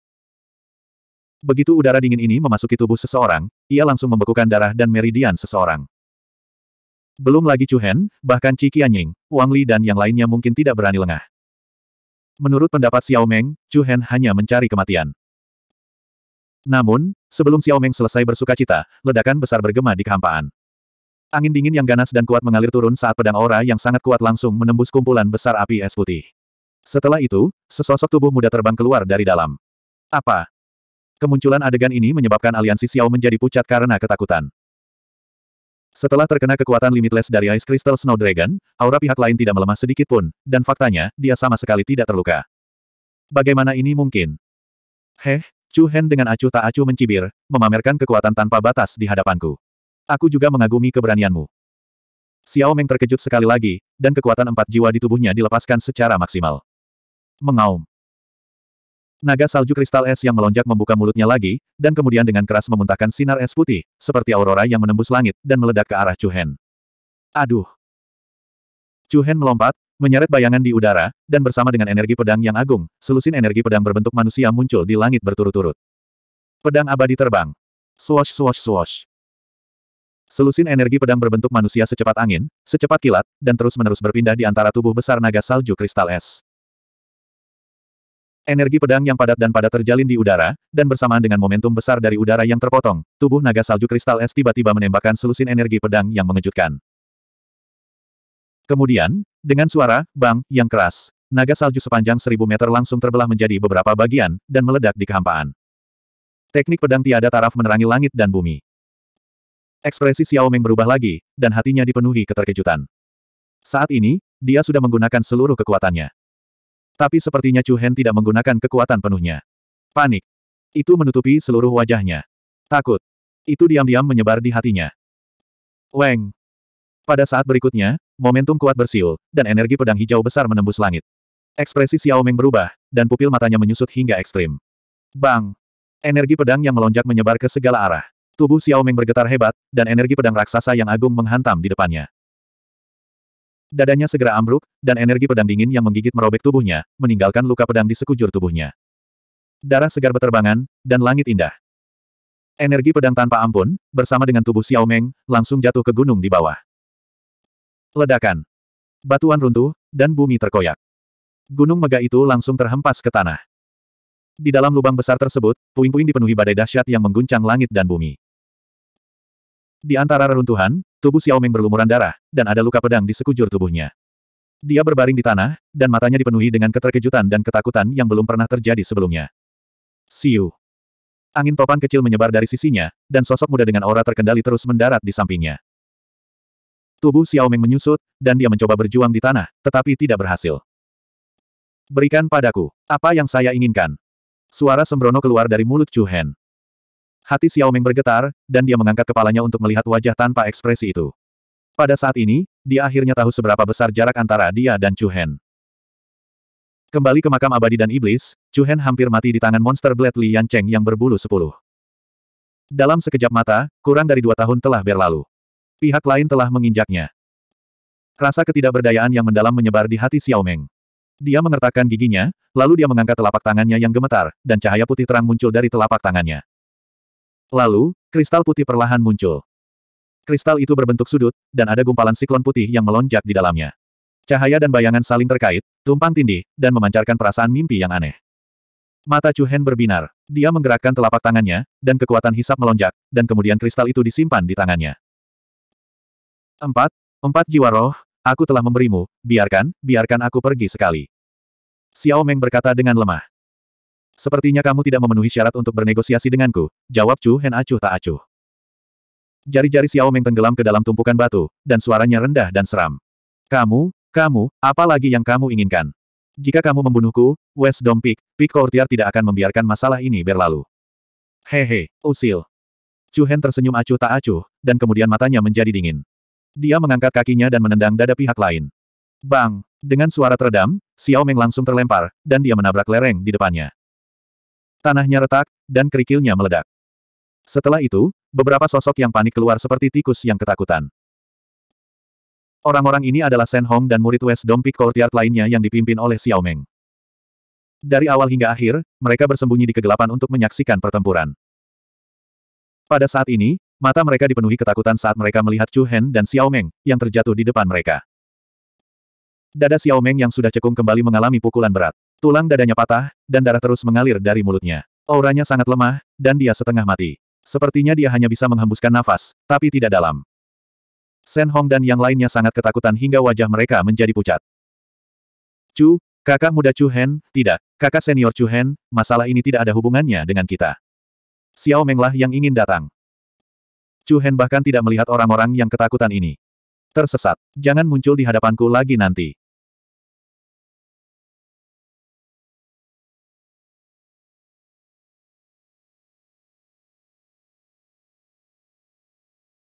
S1: Begitu udara dingin ini memasuki tubuh seseorang, ia langsung membekukan darah dan meridian seseorang. Belum lagi Chu Hen, bahkan Qi Qianying, Wang Li dan yang lainnya mungkin tidak berani lengah. Menurut pendapat Xiao Meng, Chu Hen hanya mencari kematian. Namun, sebelum Xiao Meng selesai bersuka cita, ledakan besar bergema di kehampaan. Angin dingin yang ganas dan kuat mengalir turun saat pedang aura yang sangat kuat langsung menembus kumpulan besar api es putih. Setelah itu, sesosok tubuh muda terbang keluar dari dalam. Apa? Kemunculan adegan ini menyebabkan aliansi Xiao menjadi pucat karena ketakutan. Setelah terkena kekuatan limitless dari Ice Crystal Snow Dragon, aura pihak lain tidak melemah sedikit pun, dan faktanya, dia sama sekali tidak terluka. Bagaimana ini mungkin? Heh, Chu Hen dengan acuh tak acuh mencibir, memamerkan kekuatan tanpa batas di hadapanku. Aku juga mengagumi keberanianmu. Xiao Meng terkejut sekali lagi, dan kekuatan empat jiwa di tubuhnya dilepaskan secara maksimal. Mengaum. Naga salju kristal es yang melonjak membuka mulutnya lagi, dan kemudian dengan keras memuntahkan sinar es putih, seperti aurora yang menembus langit, dan meledak ke arah Chu Hen. Aduh. Chu Hen melompat, menyeret bayangan di udara, dan bersama dengan energi pedang yang agung, selusin energi pedang berbentuk manusia muncul di langit berturut-turut. Pedang abadi terbang. Swash swash swash. Selusin energi pedang berbentuk manusia secepat angin, secepat kilat, dan terus-menerus berpindah di antara tubuh besar naga salju kristal es. Energi pedang yang padat dan padat terjalin di udara, dan bersamaan dengan momentum besar dari udara yang terpotong, tubuh naga salju kristal es tiba-tiba menembakkan selusin energi pedang yang mengejutkan. Kemudian, dengan suara, bang, yang keras, naga salju sepanjang seribu meter langsung terbelah menjadi beberapa bagian, dan meledak di kehampaan. Teknik pedang tiada taraf menerangi langit dan bumi. Ekspresi Xiao Meng berubah lagi, dan hatinya dipenuhi keterkejutan. Saat ini, dia sudah menggunakan seluruh kekuatannya. Tapi sepertinya Chu Hen tidak menggunakan kekuatan penuhnya. Panik. Itu menutupi seluruh wajahnya. Takut. Itu diam-diam menyebar di hatinya. Weng. Pada saat berikutnya, momentum kuat bersiul, dan energi pedang hijau besar menembus langit. Ekspresi Xiao Ming berubah, dan pupil matanya menyusut hingga ekstrim. Bang! Energi pedang yang melonjak menyebar ke segala arah. Tubuh Xiao Ming bergetar hebat, dan energi pedang raksasa yang agung menghantam di depannya. Dadanya segera ambruk, dan energi pedang dingin yang menggigit merobek tubuhnya, meninggalkan luka pedang di sekujur tubuhnya. Darah segar beterbangan, dan langit indah. Energi pedang tanpa ampun, bersama dengan tubuh Xiao Meng, langsung jatuh ke gunung di bawah. Ledakan. Batuan runtuh, dan bumi terkoyak. Gunung mega itu langsung terhempas ke tanah. Di dalam lubang besar tersebut, puing-puing dipenuhi badai dahsyat yang mengguncang langit dan bumi. Di antara reruntuhan, tubuh Xiao Ming berlumuran darah, dan ada luka pedang di sekujur tubuhnya. Dia berbaring di tanah, dan matanya dipenuhi dengan keterkejutan dan ketakutan yang belum pernah terjadi sebelumnya. Siu. Angin topan kecil menyebar dari sisinya, dan sosok muda dengan aura terkendali terus mendarat di sampingnya. Tubuh Xiao Meng menyusut, dan dia mencoba berjuang di tanah, tetapi tidak berhasil. Berikan padaku, apa yang saya inginkan. Suara sembrono keluar dari mulut Chu Hen. Hati Xiao Meng bergetar, dan dia mengangkat kepalanya untuk melihat wajah tanpa ekspresi itu. Pada saat ini, dia akhirnya tahu seberapa besar jarak antara dia dan Chu Hen. Kembali ke makam abadi dan iblis, Chu Hen hampir mati di tangan monster Blade Li Yan Cheng yang berbulu sepuluh. Dalam sekejap mata, kurang dari dua tahun telah berlalu. Pihak lain telah menginjaknya. Rasa ketidakberdayaan yang mendalam menyebar di hati Xiao Meng. Dia mengertakkan giginya, lalu dia mengangkat telapak tangannya yang gemetar, dan cahaya putih terang muncul dari telapak tangannya. Lalu, kristal putih perlahan muncul. Kristal itu berbentuk sudut, dan ada gumpalan siklon putih yang melonjak di dalamnya. Cahaya dan bayangan saling terkait, tumpang tindih, dan memancarkan perasaan mimpi yang aneh. Mata Chu Hen berbinar. Dia menggerakkan telapak tangannya, dan kekuatan hisap melonjak, dan kemudian kristal itu disimpan di tangannya. Empat, empat jiwa roh, aku telah memberimu, biarkan, biarkan aku pergi sekali. Xiao Meng berkata dengan lemah. Sepertinya kamu tidak memenuhi syarat untuk bernegosiasi denganku, jawab Chu Hen acuh tak acuh. Jari-jari Xiao Meng tenggelam ke dalam tumpukan batu, dan suaranya rendah dan seram. Kamu, kamu, apa lagi yang kamu inginkan? Jika kamu membunuhku, wes Dom Peak, Peak Courtier tidak akan membiarkan masalah ini berlalu. Hehe, usil. Chu Hen tersenyum acuh tak acuh, dan kemudian matanya menjadi dingin. Dia mengangkat kakinya dan menendang dada pihak lain. Bang! Dengan suara teredam, Xiao Meng langsung terlempar, dan dia menabrak lereng di depannya. Tanahnya retak, dan kerikilnya meledak. Setelah itu, beberapa sosok yang panik keluar seperti tikus yang ketakutan. Orang-orang ini adalah Shen Hong dan murid West Dompik Courtyard lainnya yang dipimpin oleh Xiao Meng. Dari awal hingga akhir, mereka bersembunyi di kegelapan untuk menyaksikan pertempuran. Pada saat ini, Mata mereka dipenuhi ketakutan saat mereka melihat Chu Hen dan Xiao Meng, yang terjatuh di depan mereka. Dada Xiao Meng yang sudah cekung kembali mengalami pukulan berat. Tulang dadanya patah, dan darah terus mengalir dari mulutnya. Auranya sangat lemah, dan dia setengah mati. Sepertinya dia hanya bisa menghembuskan nafas, tapi tidak dalam. Shen Hong dan yang lainnya sangat ketakutan hingga wajah mereka menjadi pucat. Chu, kakak muda Chu Hen, tidak, kakak senior Chu Hen, masalah ini tidak ada hubungannya dengan kita. Xiao Menglah yang ingin datang. Chu Hen bahkan tidak melihat orang-orang yang ketakutan ini. Tersesat. Jangan muncul di hadapanku lagi nanti.